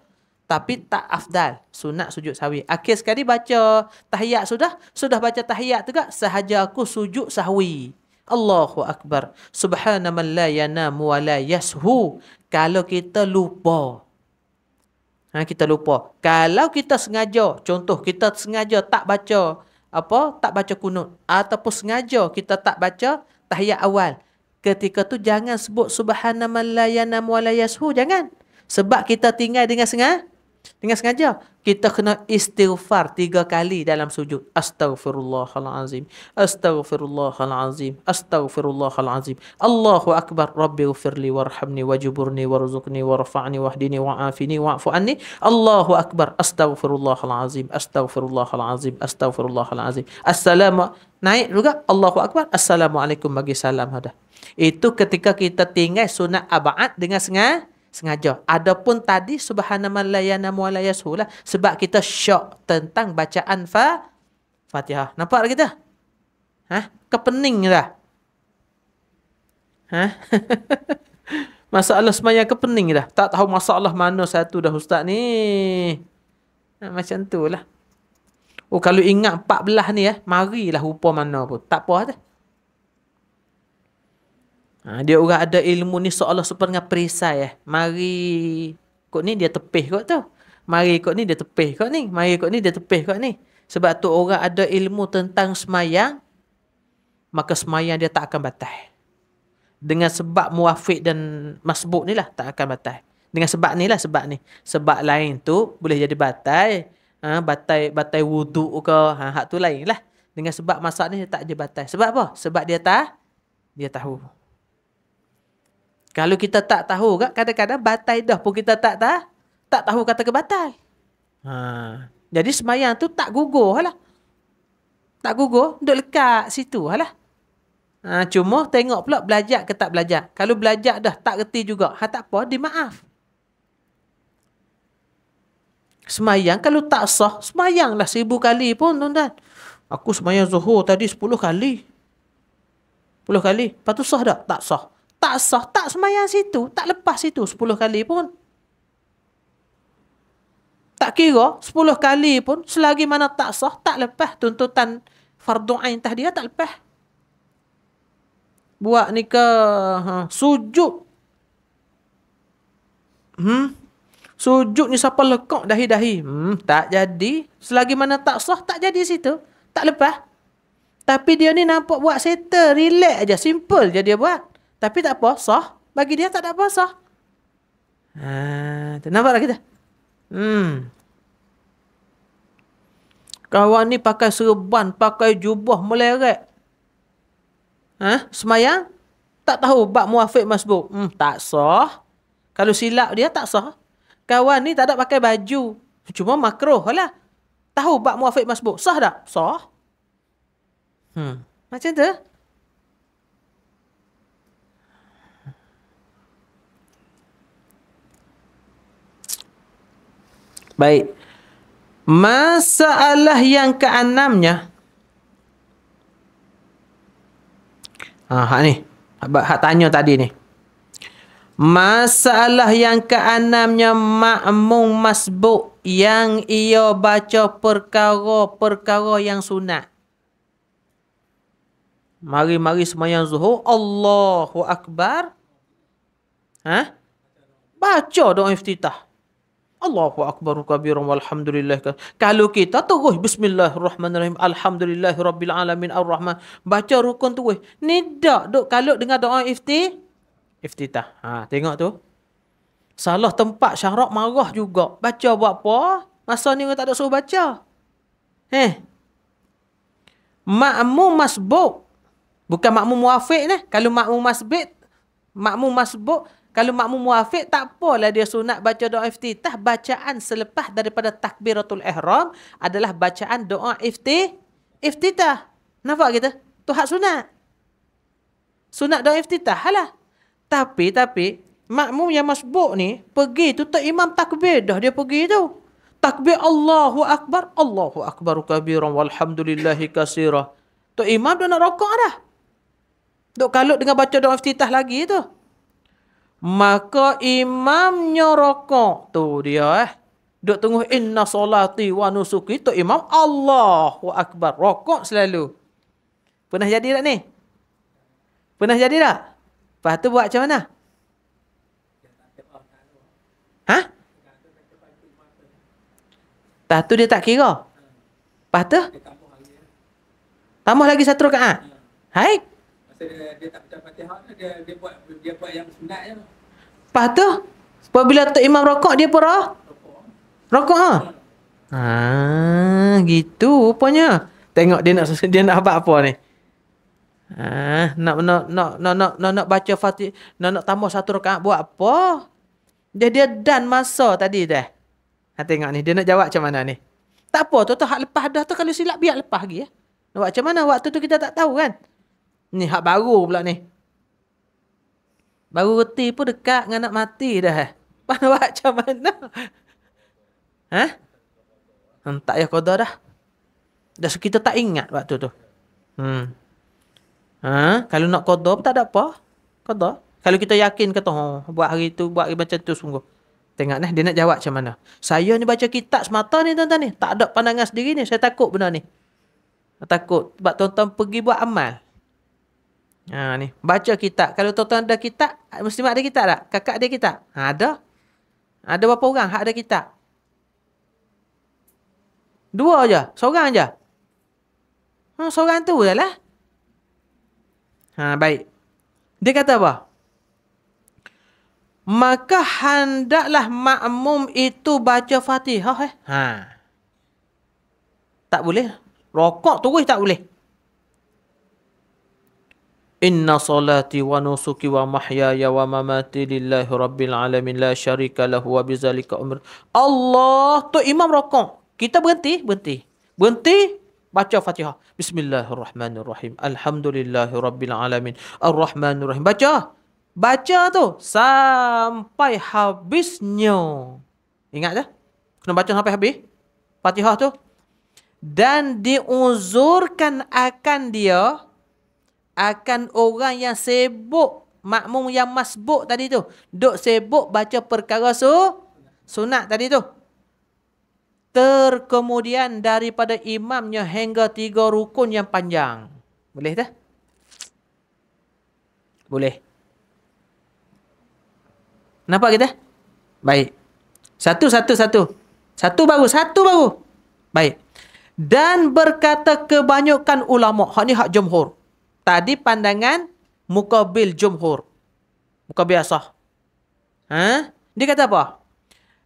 Speaker 1: Tapi tak afdal, sunat sujud sawi. Akhir sekali baca tahiyat sudah, sudah baca tahiyat tu kak, sahaja aku sujud sawi. Allahu Akbar. Subhana man la yanamu wa la yashu. Kalau kita lupa. Ha, kita lupa. Kalau kita sengaja, contoh kita sengaja tak baca apa tak baca kunut ataupun sengaja kita tak baca tahiyat awal ketika tu jangan sebut subhanallahi la yanamu wa la yashu jangan sebab kita tinggal dengan sengaja dengan sengaja kita kena istighfar tiga kali dalam sujud. Astaghfirullahalazim. Astaghfirullahalazim. Astaghfirullahalazim. Allahu akbar. Rabbi ufirli warhamni wajburni, warzukni warfa'ni wahdini wa'afini wa'fu anni. Allahu akbar. Astaghfirullahalazim. Astaghfirullahalazim. Astaghfirullahalazim. Assalamu naik juga Allahu akbar. Assalamualaikum bagi salam ada. Itu ketika kita tinggal sunat abad dengan sengaja sengaja. Adapun tadi subhanamallayana mualayasulah sebab kita syok tentang bacaan fa Fatihah. Nampak tak kita? Ha? Kepening dah. Ha? masalah semaya kepening dah. Tak tahu masalah mana satu dah ustaz ni. Ha, macam tu lah. Oh kalau ingat 14 ni eh, marilah rupa mana pun. Tak apa dah. Eh. Ha, dia orang ada ilmu ni seolah super dengan perisai eh. Mari kot ni dia tepih kot tu. Mari kot ni dia tepih kot ni. Mari kot ni dia tepih kot ni. Sebab tu orang ada ilmu tentang semayang, maka semayang dia tak akan batal. Dengan sebab muafiq dan masbuk ni lah tak akan batal. Dengan sebab ni lah sebab ni. Sebab lain tu boleh jadi batal. Ha, batal batal wuduk ke ha, hak tu lain lah. Dengan sebab masak ni dia tak jadi batal. Sebab apa? Sebab dia tak dia tahu. Kalau kita tak tahu kan kadang-kadang batal dah pun kita tak tahu. Tak tahu kata ke batal. Ha. Jadi semayang tu tak gugur lah. Tak gugur, duduk lekat situ lah. lah. Ha, cuma tengok pula belajar ke tak belajar. Kalau belajar dah tak kerti juga. Ha, tak apa, dimaaf. Semayang kalau tak sah, semayang lah seribu kali pun tuan-tuan. Aku semayang zuhur tadi sepuluh kali. Sepuluh kali. Lepas tu sah tak? Tak sah tak sah, tak semayang situ, tak lepas situ sepuluh kali pun. Tak kira sepuluh kali pun selagi mana tak sah, tak lepas tuntutan fardu ain tahdiyah tak lepas. Buat ni ke ha, sujud. Hmm? Sujud ni siapa lekak dahi-dahi. Hmm, tak jadi. Selagi mana tak sah, tak jadi situ. Tak lepas. Tapi dia ni nampak buat settle, relax aja, simple je dia buat. Tapi tak apa, sah. Bagi dia tak ada apa, sah. Ha, nampak tak kita? Hmm. Kawan ni pakai serban, pakai jubah meleret. Ha? Semayang? Tak tahu bab muafiq masbuk. Hmm, tak sah. Kalau silap dia tak sah. Kawan ni tak ada pakai baju. Cuma makroh lah. Tahu bab muafiq masbuk. Sah tak? Sah. Hmm. Macam tu? Baik. Masalah yang keenamnya. Ah, hak ni. Hak, hak tanya tadi ni. Masalah yang keenamnya makmum masbuk yang ia baca perkara-perkara yang sunat. Mari-mari semayang zuhur. Allahu Akbar. Ha? Baca doa iftitah. Allahu akbar kabirun walhamdulillah. Kalau kita terus bismillahirrahmanirrahim alhamdulillah rabbil alamin arrahman baca rukun tu weh. Ni dak duk kalau dengar doa ifti iftitah. Ha tengok tu. Salah tempat syarak marah juga. Baca buat apa? Masa ni tak ada suruh baca. Eh. Makmum masbuk. Bukan makmum muafiq ni. Kalau makmum masbik. Makmum masbuk. Kalau makmum muafiq tak apalah dia sunat baca doa iftitah. Bacaan selepas daripada takbiratul ihram adalah bacaan doa ifti, iftitah. Nampak kita? Itu hak sunat. Sunat doa iftitah lah. Tapi, tapi makmum yang masbuk ni pergi tu tak imam takbir dah dia pergi tu. Takbir Allahu Akbar. Allahu Akbar kabiran walhamdulillahi kasirah. Tok imam dah nak rokok dah. Duk kalut dengan baca doa iftitah lagi tu. Maka imamnya rokok. tu dia eh. Duk tunggu inna solati wa nusuki. Itu imam wa Akbar. Rokok selalu. Pernah jadi tak ni? Pernah jadi tak? Lepas tu buat macam mana? Ha? Lepas tu dia tak kira. Lepas tu? Tambah lagi satu rakaat. Haik. Masa dia, dia tak baca Fatihah dia, dia dia buat dia buat yang sunat je. Lepas tu apabila Tok Imam rokok dia pura rokok ah. Ha? Ah gitu rupanya. Tengok dia nak dia nak buat apa ni. Ah nak nak nak nak nak, nak, nak baca Fatih nak nak tambah satu rakaat buat apa? Dia dia dan masa tadi dah. Ha tengok ni dia nak jawab macam mana ni. Tak apa tu tu hak lepas dah tu kalau silap biar lepas lagi ya. Nak buat macam mana waktu tu kita tak tahu kan. Ni hak baru pula ni. Baru reti pun dekat dengan nak mati dah. Eh. Mana macam mana? Ha? Hmm, tak payah kodoh dah. Dah sekitar tak ingat waktu tu. Hmm. Ha? Kalau nak kodoh pun tak ada apa. Kodoh. Kalau kita yakin kata, oh, buat hari tu, buat hari macam tu sungguh. Tengok ni, dia nak jawab macam mana. Saya ni baca kitab semata ni tuan-tuan ni. Tak ada pandangan sendiri ni. Saya takut benda ni. Takut. Sebab tuan-tuan pergi buat amal. Ha ni, baca kitab. Kalau tuan-tuan ada kitab, muslimat ada kitab tak? Kakak ada kitab? Ha ada. Ada berapa orang hak ada kitab? Dua aja, seorang aja. Ha seorang tu jelah. Ha baik. Dia kata apa? Maka hendaklah makmum itu baca Fatihah eh. Ha. Tak boleh. Rokok tu, tak boleh. Inna wa إن صلاتي ونسكي ومحياي ومماتي Rabbil alamin, la لا شريك له وبذلك أمر Allah tu imam ركوع kita berhenti berhenti berhenti baca Fatihah Bismillahirrahmanirrahim alamin. Arrahmanirrahim baca baca tu sampai habisnya ingat tak kena baca sampai habis Fatihah tu dan diuzurkan akan dia akan orang yang sibuk makmum yang masbuk tadi tu Dok sibuk baca perkara su sunat tadi tu terkemudian daripada imamnya hingga tiga rukun yang panjang boleh tak boleh nampak kita baik satu satu satu satu baru satu baru baik dan berkata kebanyakan ulama hak ni hak jumhur tadi pandangan mukabil jumhur. Bukan biasa. Ha? Dia kata apa?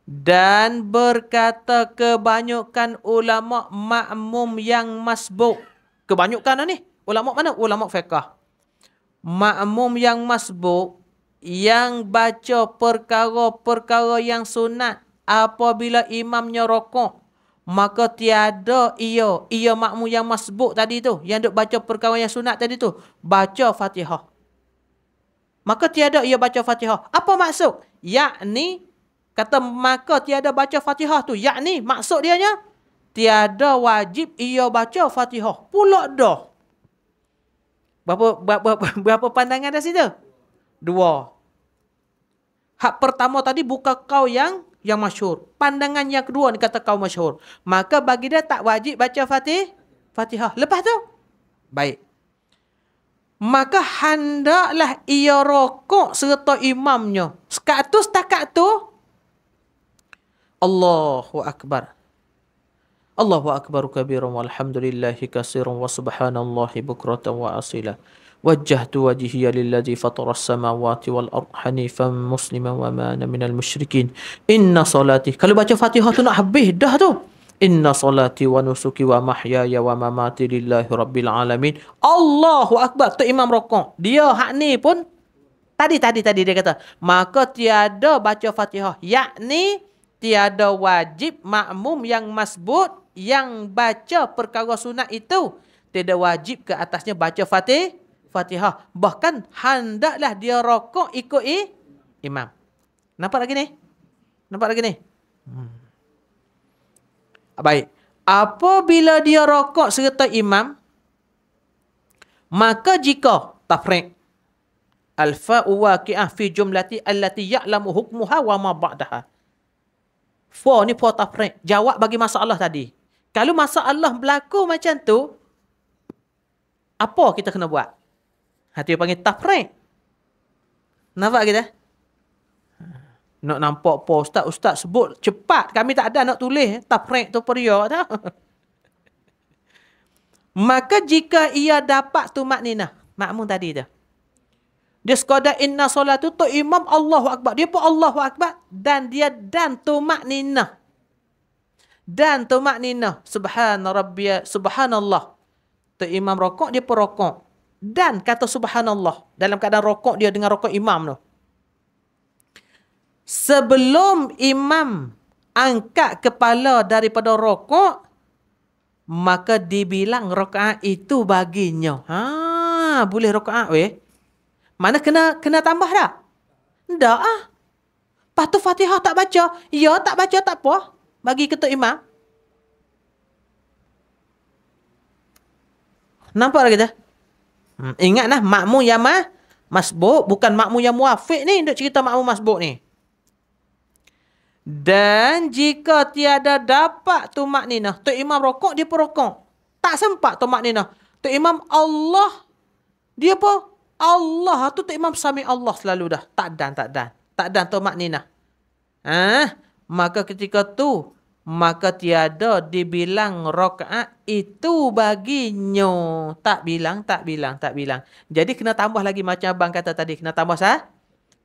Speaker 1: Dan berkata kebanyakan ulama' makmum yang masbuk. Kebanyakan lah ni. Ulama' mana? Ulama' fiqah. Makmum yang masbuk yang baca perkara-perkara yang sunat apabila imamnya rokok. Maka tiada ia, ia makmu yang masbuk tadi tu, yang duk baca perkawan yang sunat tadi tu, baca fatihah. Maka tiada ia baca fatihah. Apa maksud? Yakni, kata maka tiada baca fatihah tu. Yakni, maksud dia nya, tiada wajib ia baca fatihah. Pulak dah. Berapa, berapa, berapa pandangan dah situ? Dua. Hak pertama tadi, buka kau yang yang masyhur. Pandangan yang kedua ni kata kaum masyhur. Maka bagi dia tak wajib baca Fatih Fatihah. Lepas tu baik. Maka hendaklah ia rokok serta imamnya. Sekat tu setakat tu Allahu akbar. Allahu akbar kabiran Alhamdulillahi kasiran wa subhanallahi bukratan wa asila. وجهت وجهي للذي فطر السماوات والأرض حنيفا مسلما وما أنا من المشركين إن صلاتي قالوا بقى فاتحة نحبه ده ده إن صلاتي ونسكي ومحياي ومماتي لله رب العالمين الله أكبر تو إمام ركوع dia hak ni pun tadi tadi tadi dia kata maka tiada baca fatihah yakni tiada wajib makmum yang masbut yang baca perkara sunat itu tiada wajib ke atasnya baca fatihah Fatihah. Bahkan hendaklah dia rokok ikut i, imam. Nampak lagi ni? Nampak lagi ni? Hmm. Baik. Apabila dia rokok serta imam, maka jika tafrik alfa waqi'ah fi jumlati allati ya'lamu hukmuha wa ma ba'daha. Fa ni fa tafrik. Jawab bagi masalah tadi. Kalau masalah berlaku macam tu, apa kita kena buat? Hati dia panggil tafrik. Nampak kita? Nak nampak apa ustaz? Ustaz sebut cepat. Kami tak ada nak tulis. Eh. Tafrik tu periuk tau. Maka jika ia dapat tu maknina. makmu tadi tu. Dia sekadar inna solat tu imam Allahu Akbar. Dia pun Allahu Akbar. Dan dia dan tu maknina. Dan tu maknina. Subhanallah, Rabbiya. Subhanallah. Tu imam rokok, dia pun rokok. Dan kata subhanallah dalam keadaan rokok dia dengan rokok imam tu. Sebelum imam angkat kepala daripada rokok, maka dibilang rokaat itu baginya. Ha, boleh rokaat weh. Mana kena kena tambah dah? Tak ah. Lepas Fatihah tak baca. Ya tak baca tak apa. Bagi ketua imam. Nampak lagi dah? Hmm, ingatlah makmum yang ma masbuk bukan makmum yang muafiq ni untuk cerita makmum masbuk ni. Dan jika tiada dapat tu mak makninah. tu Imam rokok, dia pun rokok. Tak sempat tu mak makninah. tu Imam Allah, dia pun Allah. tu tu Imam sami Allah selalu dah. Tak dan, tak dan. Tak dan tu mak makninah. Ha? Maka ketika tu, maka tiada dibilang rokaat itu baginya tak bilang tak bilang tak bilang jadi kena tambah lagi macam abang kata tadi kena tambah sah?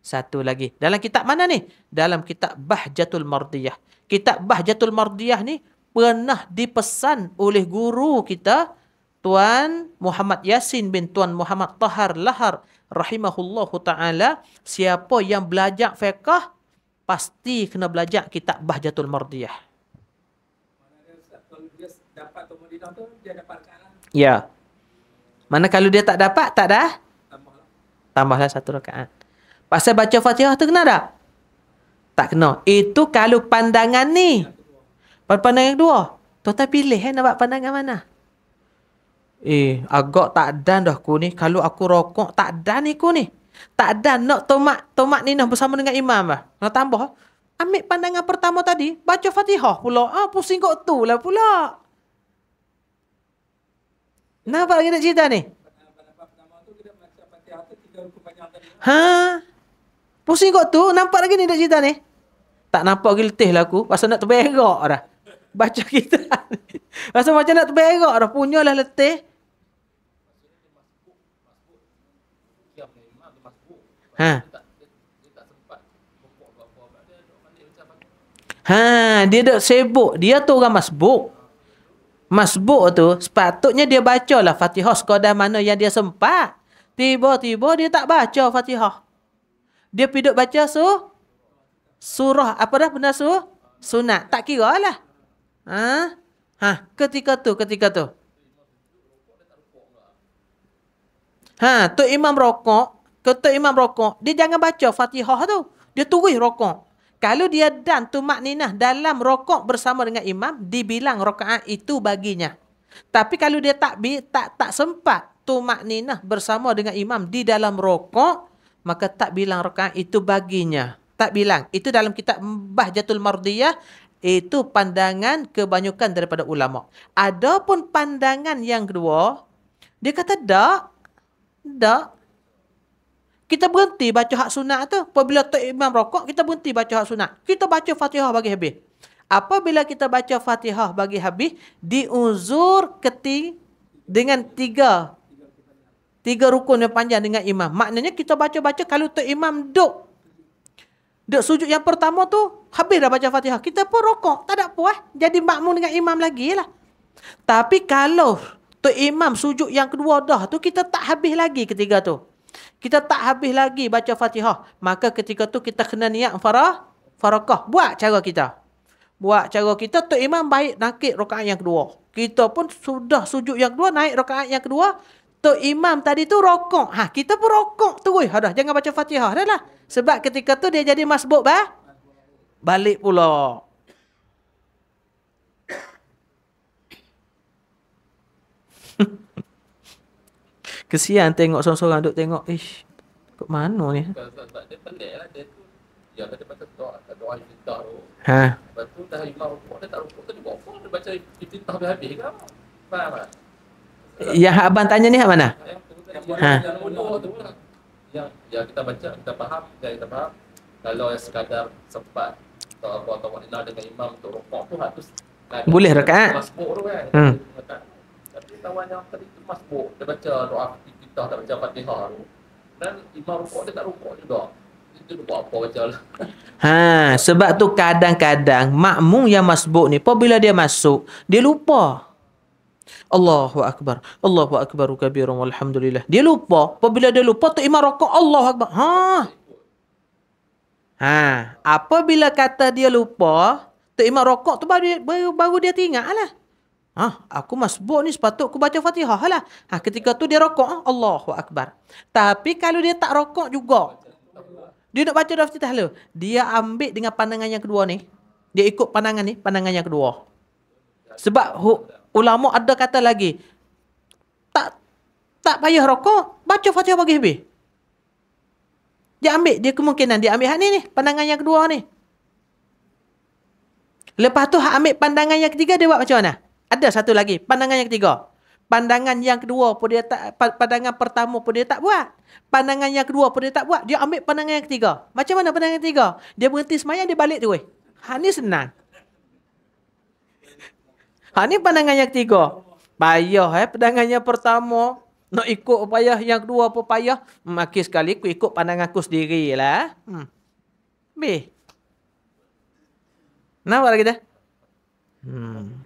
Speaker 1: satu lagi dalam kitab mana ni dalam kitab bahjatul mardiyah kitab bahjatul mardiyah ni pernah dipesan oleh guru kita tuan Muhammad Yasin bin tuan Muhammad Tahar Lahar rahimahullahu taala siapa yang belajar fiqh pasti kena belajar kitab bahjatul mardiyah dapat atau dia dia dapat rakaat. Ya. Mana kalau dia tak dapat tak dah? Tambahlah. Tambahlah satu rakaat. Pasal baca Fatihah tu kena tak? Tak kena. Itu kalau pandangan ni. Pandangan yang kedua. Tuan-tuan pilih eh, nak buat pandangan mana? Eh, agak tak dan dah aku ni. Kalau aku rokok, tak dan aku ni. Tak dan nak tomat, tomat ni nak bersama dengan imam lah. Nak tambah. Ambil pandangan pertama tadi, baca fatihah pula. Ah, pusing kot tu lah pula. Nampak lagi nak cerita ni? Ha? Pusing kot tu, nampak lagi ni nak cerita ni? Tak nampak lagi letih lah aku. Pasal nak terberak dah. Baca kita Pasal macam nak terberak dah. Punya lah letih. Ha? Ha, dia dah sibuk. Dia tu orang masbuk masbuk tu sepatutnya dia baca lah Fatihah sekadar mana yang dia sempat. Tiba-tiba dia tak baca Fatihah. Dia piduk baca su surah apa dah benda su sunat. Tak kira lah. Ha? Ha, ketika tu, ketika tu. Ha, tu imam rokok, ketua imam rokok, dia jangan baca Fatihah tu. Dia turis rokok. Kalau dia dan tumak ninah dalam rokok bersama dengan imam, dibilang rokaat itu baginya. Tapi kalau dia tak bi, tak tak sempat tumak ninah bersama dengan imam di dalam rokok, maka tak bilang rokaat itu baginya. Tak bilang. Itu dalam kitab Bahjatul Mardiyah, itu pandangan kebanyakan daripada ulama. Adapun pandangan yang kedua, dia kata tak, tak, kita berhenti baca hak sunat tu. Apabila tu Imam rokok, kita berhenti baca hak sunat. Kita baca fatihah bagi habis. Apabila kita baca fatihah bagi habis, diuzur keting dengan tiga tiga rukun yang panjang dengan imam. Maknanya kita baca-baca kalau tu Imam duk. Duk sujud yang pertama tu, habis dah baca fatihah. Kita pun rokok, tak ada puas. Jadi makmum dengan imam lagi lah. Tapi kalau tu Imam sujud yang kedua dah tu, kita tak habis lagi ketiga tu. Kita tak habis lagi baca fatihah. Maka ketika tu kita kena niat farah. Farakah. Buat cara kita. Buat cara kita. tu Imam baik naik rokaat yang kedua. Kita pun sudah sujud yang kedua. Naik rokaat yang kedua. tu Imam tadi tu rokok. Ha, kita pun rokok tu, terus. dah jangan baca fatihah. dahlah Sebab ketika tu dia jadi masbuk bah. Balik pula. Kesian tengok seorang-seorang duk tengok. Ish. Kat mana ni? Tak lah, ada Ha.
Speaker 2: Ya, abang tanya ni hak mana? Ha. Ya bunuh
Speaker 1: kita baca, kita faham, kita faham. Kalau yang sekadar sempat atau apa-apa dengan imam untuk rukuk tu, tu boleh rekat. Masuk tu kan. Hmm kawan yang tadi tu masbuk dia baca doa kita tak baca Fatihah tu dan imam rukuk dia tak rukuk juga itu dia lupa apa baca lah. ha sebab tu kadang-kadang makmum yang masbuk ni bila dia masuk dia lupa Allahu akbar. Allahu akbar kabirun walhamdulillah. Dia lupa. Apabila dia lupa tu imam rakaat Allahu akbar. Ha. Ha, apabila kata dia lupa, tu imam rakaat tu baru, baru baru dia teringatlah. Ha, aku masbuk ni sepatut aku baca Fatihah lah. Ha, ketika tu dia rokok, ha? Allahu Akbar. Tapi kalau dia tak rokok juga, dia nak baca Fatihah lah. Dia ambil dengan pandangan yang kedua ni. Dia ikut pandangan ni, pandangan yang kedua. Sebab hu, ulama ada kata lagi, tak tak payah rokok, baca Fatihah bagi habis. Dia ambil, dia kemungkinan dia ambil hak ni ni, pandangan yang kedua ni. Lepas tu hak ambil pandangan yang ketiga dia buat macam mana? Ada satu lagi, pandangan yang ketiga. Pandangan yang kedua pun dia tak pandangan pertama pun dia tak buat. Pandangan yang kedua pun dia tak buat. Dia ambil pandangan yang ketiga. Macam mana pandangan yang ketiga? Dia berhenti semayang, dia balik terus. Ha ni senang. Ha ni pandangan yang ketiga. Payah eh pandangan yang pertama nak ikut payah yang kedua pun payah. Makin hmm, sekali aku ikut pandangan aku sendirilah. Hmm. Be. Nampak lagi dah? Hmm.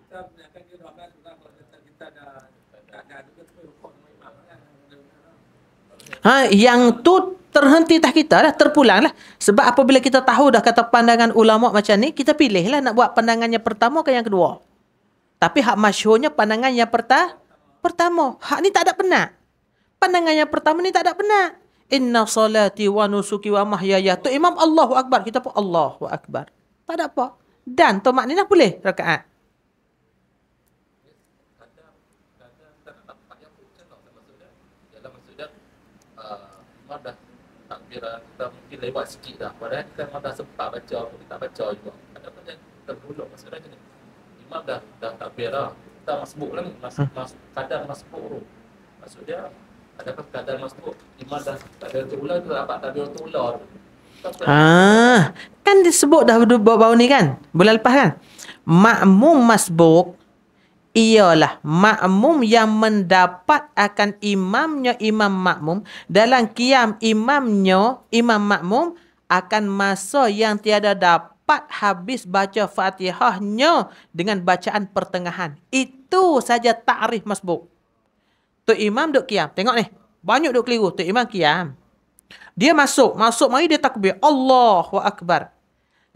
Speaker 1: ha, yang tu terhenti tak kita lah, terpulang lah. Sebab apabila kita tahu dah kata pandangan ulama' macam ni, kita pilih lah nak buat pandangan yang pertama ke yang kedua. Tapi hak masyurnya pandangan yang perta pertama. Hak ni tak ada penat. Pandangan yang pertama ni tak ada penat. Inna salati wa nusuki wa mahyaya. Tu Imam Allahu Akbar. Kita pun Allahu Akbar. Tak ada apa. Dan tu maknina lah boleh rakaat. dia lah kita mungkin lewat sikit lah padahal kita memang tak sempat baca pun kita tak baca juga ada pun yang terbulut maksudnya ni imam dah dah tak biar lah kita masbuk lah ni mas, hmm. mas, kadar masbuk tu maksudnya ada pun kadar masbuk imam dah tak ada tulang tu dapat tak ada tulang Ah, kan disebut dah bau-bau ni kan? Bulan lepas kan? Makmum masbuk ialah makmum yang mendapat akan imamnya imam makmum dalam kiam imamnya imam makmum akan masa yang tiada dapat habis baca fatihahnya dengan bacaan pertengahan. Itu saja takrif masbuk. Tu imam duk kiam. Tengok ni. Banyak duk keliru. Tu imam kiam. Dia masuk. Masuk mari dia takbir. Allahu Akbar.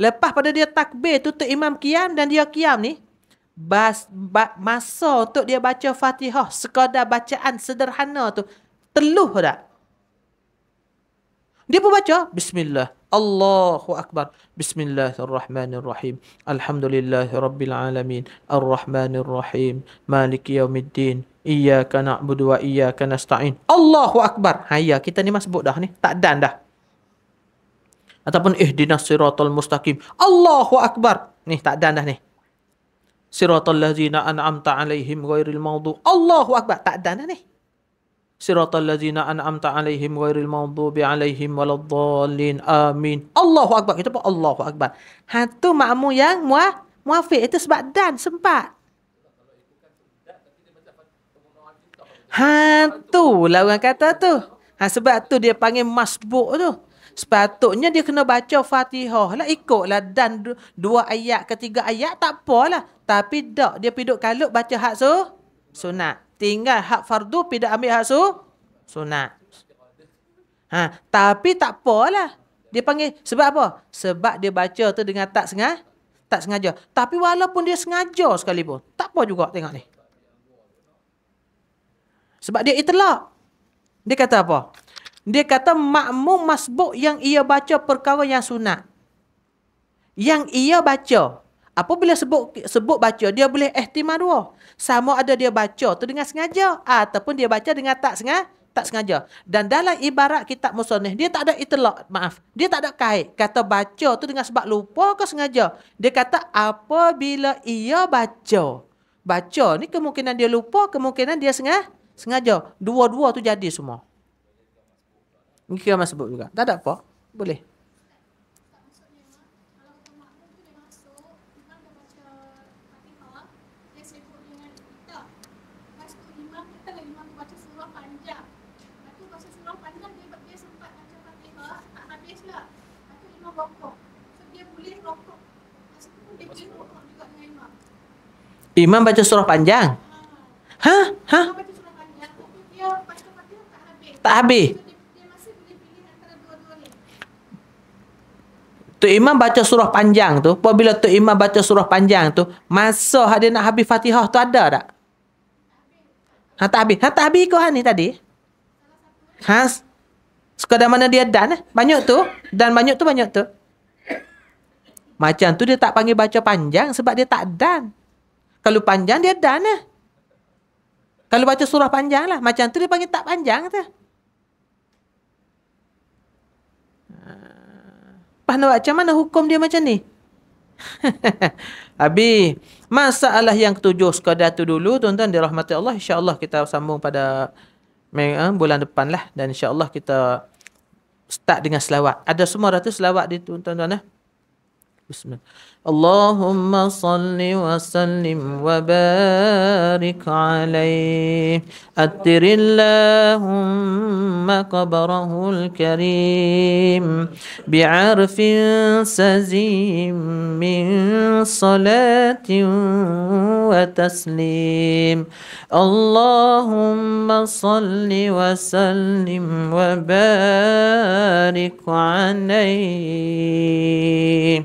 Speaker 1: Lepas pada dia takbir tu tu imam kiam dan dia kiam ni bas, ba, masa untuk dia baca fatihah sekadar bacaan sederhana tu teluh tak? Dia pun baca bismillah. Allahu Akbar Bismillahirrahmanirrahim Alhamdulillahirrabbilalamin Ar-Rahmanirrahim Maliki yaumiddin Iyaka na'budu wa iyaka nasta'in Allahu Akbar Haya kita ni masbuk dah ni Tak dan dah Ataupun ihdinas siratul mustaqim Allahu Akbar Ni tak dan dah ni Siratal ladzina an'amta alaihim ghairil maghdubi Allahu akbar tak ada ni Siratal ladzina an'amta alaihim ghairil maghdubi alaihim waladdallin amin Allahu akbar kita pun Allahu akbar hatu makmu yang muah muafiq itu sebab dan sempat Hantu lah orang kata tu. Ha, sebab tu dia panggil masbuk tu. Sepatutnya dia kena baca Fatihah lah. Ikutlah dan dua ayat ketiga ayat tak apalah. Tapi tak. Dia piduk kalut baca hak su? Sunat. Tinggal hak fardu piduk ambil hak su? Sunat. Ha. Tapi tak apalah. Dia panggil. Sebab apa? Sebab dia baca tu dengan tak sengah. Tak sengaja. Tapi walaupun dia sengaja sekali pun Tak apa juga tengok ni. Sebab dia itelak. Dia kata apa? Dia kata makmum masbuk yang ia baca perkara yang sunat. Yang ia baca. Apa bila sebut sebut baca, dia boleh ihtimal dua. Sama ada dia baca tu dengan sengaja ataupun dia baca dengan tak sengaja. Tak sengaja. Dan dalam ibarat kitab musonih, dia tak ada itelak, maaf. Dia tak ada kait. Kata baca tu dengan sebab lupa ke sengaja. Dia kata apabila ia baca. Baca ni kemungkinan dia lupa, kemungkinan dia sengaja. Sengaja. Dua-dua tu jadi semua. Mungkin kamu sebut juga. Tak ada apa. Boleh. Imam baca surah panjang. Hah? Hah? Ha? Tak habis. Tu Imam baca surah panjang tu, apabila tu Imam baca surah panjang tu, masa hak dia nak habis Fatihah tu ada tak? Ha tak habis. Ha tak habis ke ni tadi? Ha sekadar mana dia dan eh? Banyak tu dan banyak tu banyak tu. Macam tu dia tak panggil baca panjang sebab dia tak dan. Kalau panjang dia dan eh. Kalau baca surah panjang lah. Macam tu dia panggil tak panjang tu. Ta. Pandu macam mana hukum dia macam ni? Abi, masalah yang ketujuh sekadar tu dulu tuan-tuan dirahmati Allah, insya-Allah kita sambung pada eh, bulan depan lah dan insya-Allah kita start dengan selawat. Ada semua ratus selawat di tuan-tuan eh. -tuan, ya? بسم الله اللهم صل وسلم وبارك عليه أتر اللهم قبره الكريم بعرف سزيم من صلاة وتسليم اللهم صل وسلم وبارك عليه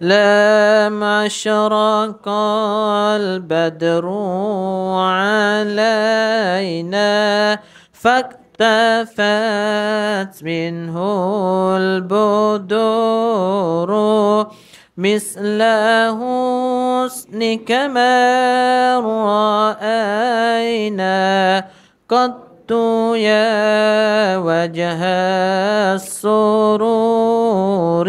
Speaker 1: لما أشرق البدر علينا فاكتفت منه البدور مثل حسنك ما رأينا قط يا وجه السرور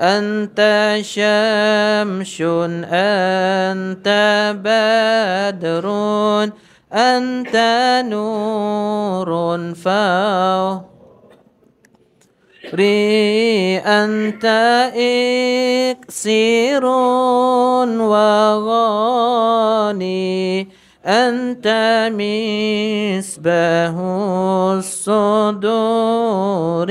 Speaker 1: أنت شمس أنت بدر أنت نور فاو ري أنت إكسير وغاني أنت مسبه الصدور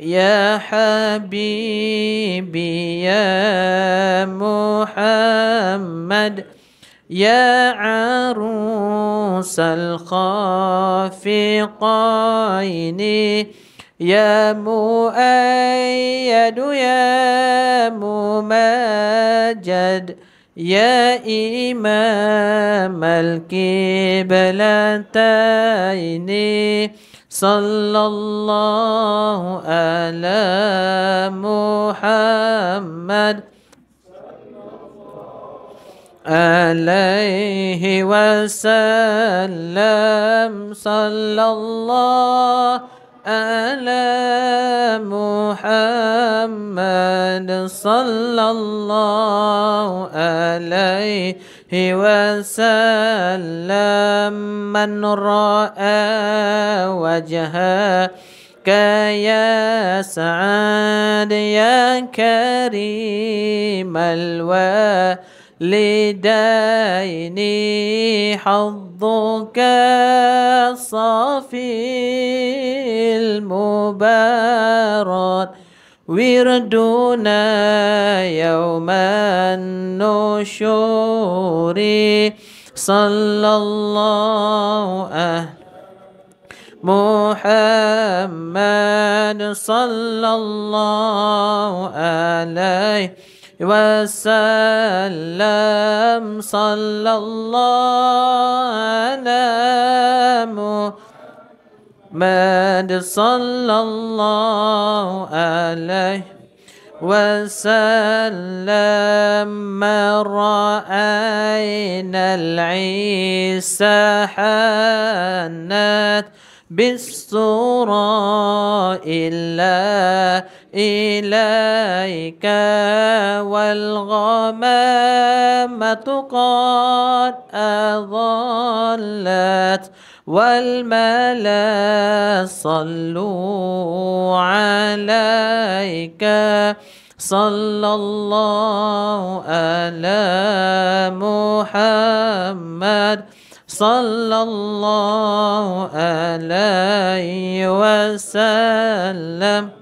Speaker 1: يا حبيبي يا محمد يا عروس الخافقين يا مؤيد يا ممجد يا إمام الكبلتين صلى الله على محمد عليه وسلم صلى الله على محمد صلى الله عليه وسلم من رأى وجهه يا سعد يا كريم الوالدين حظك صافي المبارك وردنا يوم النشور صلى الله عليه محمد صلى الله عليه وسلم صلى الله عليه محمد صلى الله عليه وسلم ما رأينا العيسى حنات بالسرى إلا إليك والغمامة قد أظلت والملا صلوا عليك صلى الله على محمد صلى الله عليه وسلم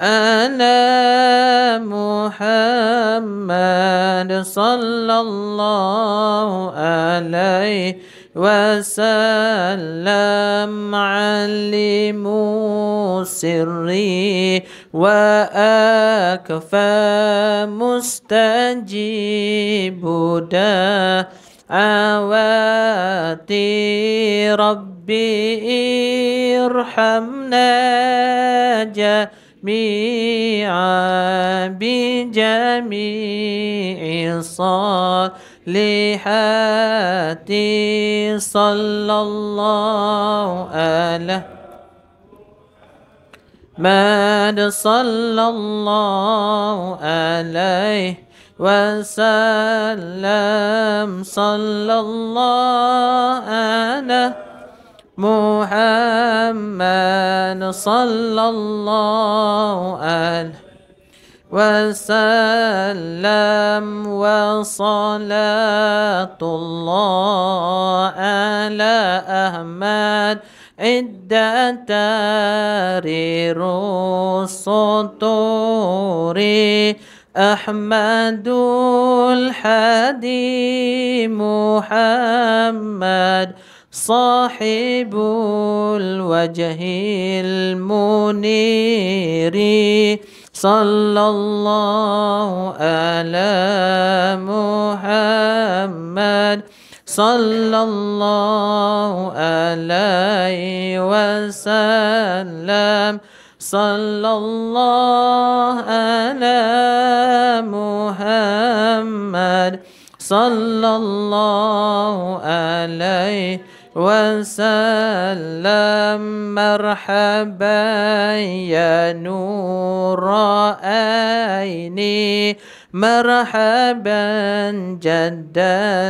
Speaker 1: أنا محمد صلى الله عليه وسلم علموا سري وأكفى مستجيب دعواتي ربي ارحمنا جميعا جميعا بجميع الصالحات صلى الله عليه من صلى الله عليه وسلم صلى الله عليه محمد صلى الله عليه وسلم وصلاة الله على أحمد عدة السطور أحمد الحدي محمد صاحب الوجه المنير صلى الله على محمد صلى الله عليه وسلم صلى الله على محمد صلى الله عليه وسلم مرحبا يا نور عيني مرحبا جد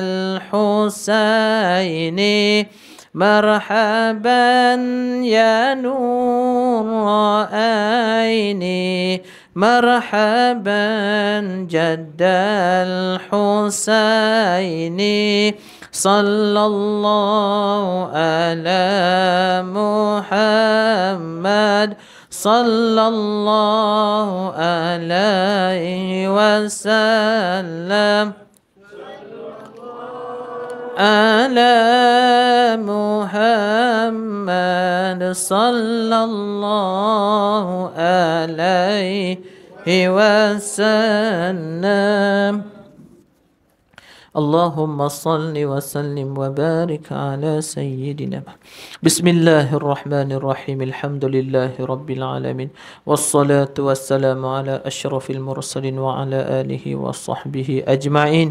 Speaker 1: الحسين مرحبا يا نور عيني مرحبا جد الحسين صلى الله على محمد صلى الله عليه وسلم على محمد صلى الله عليه وسلم اللهم صل وسلم وبارك على سيدنا بسم الله الرحمن الرحيم الحمد لله رب العالمين والصلاة والسلام على أشرف المرسلين وعلى آله وصحبه أجمعين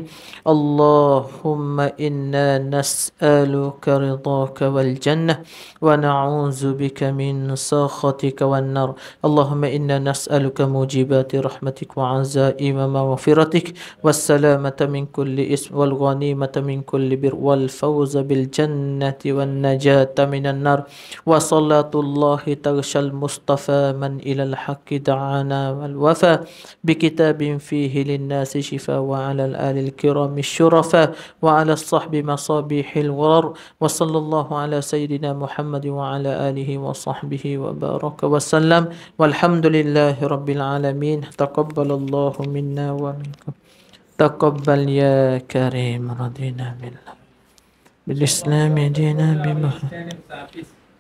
Speaker 1: اللهم إنا نسألك رضاك والجنة ونعوذ بك من سخطك والنار اللهم إنا نسألك موجبات رحمتك وعزائم مغفرتك والسلامة من كل اسم والغنيمة من كل بر والفوز بالجنة والنجاة من النار وصلاة الله تغشى المصطفى من إلى الحق دعانا والوفى بكتاب فيه للناس شفاء وعلى الآل الكرام الشرفاء وعلى الصحب مصابيح الغرر وصلى الله على سيدنا محمد وعلى آله وصحبه وبارك وسلم والحمد لله رب العالمين تقبل الله منا ومنكم تقبل يا كريم رضينا بالله بالإسلام دينا بمحمد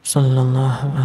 Speaker 1: صلى الله عليه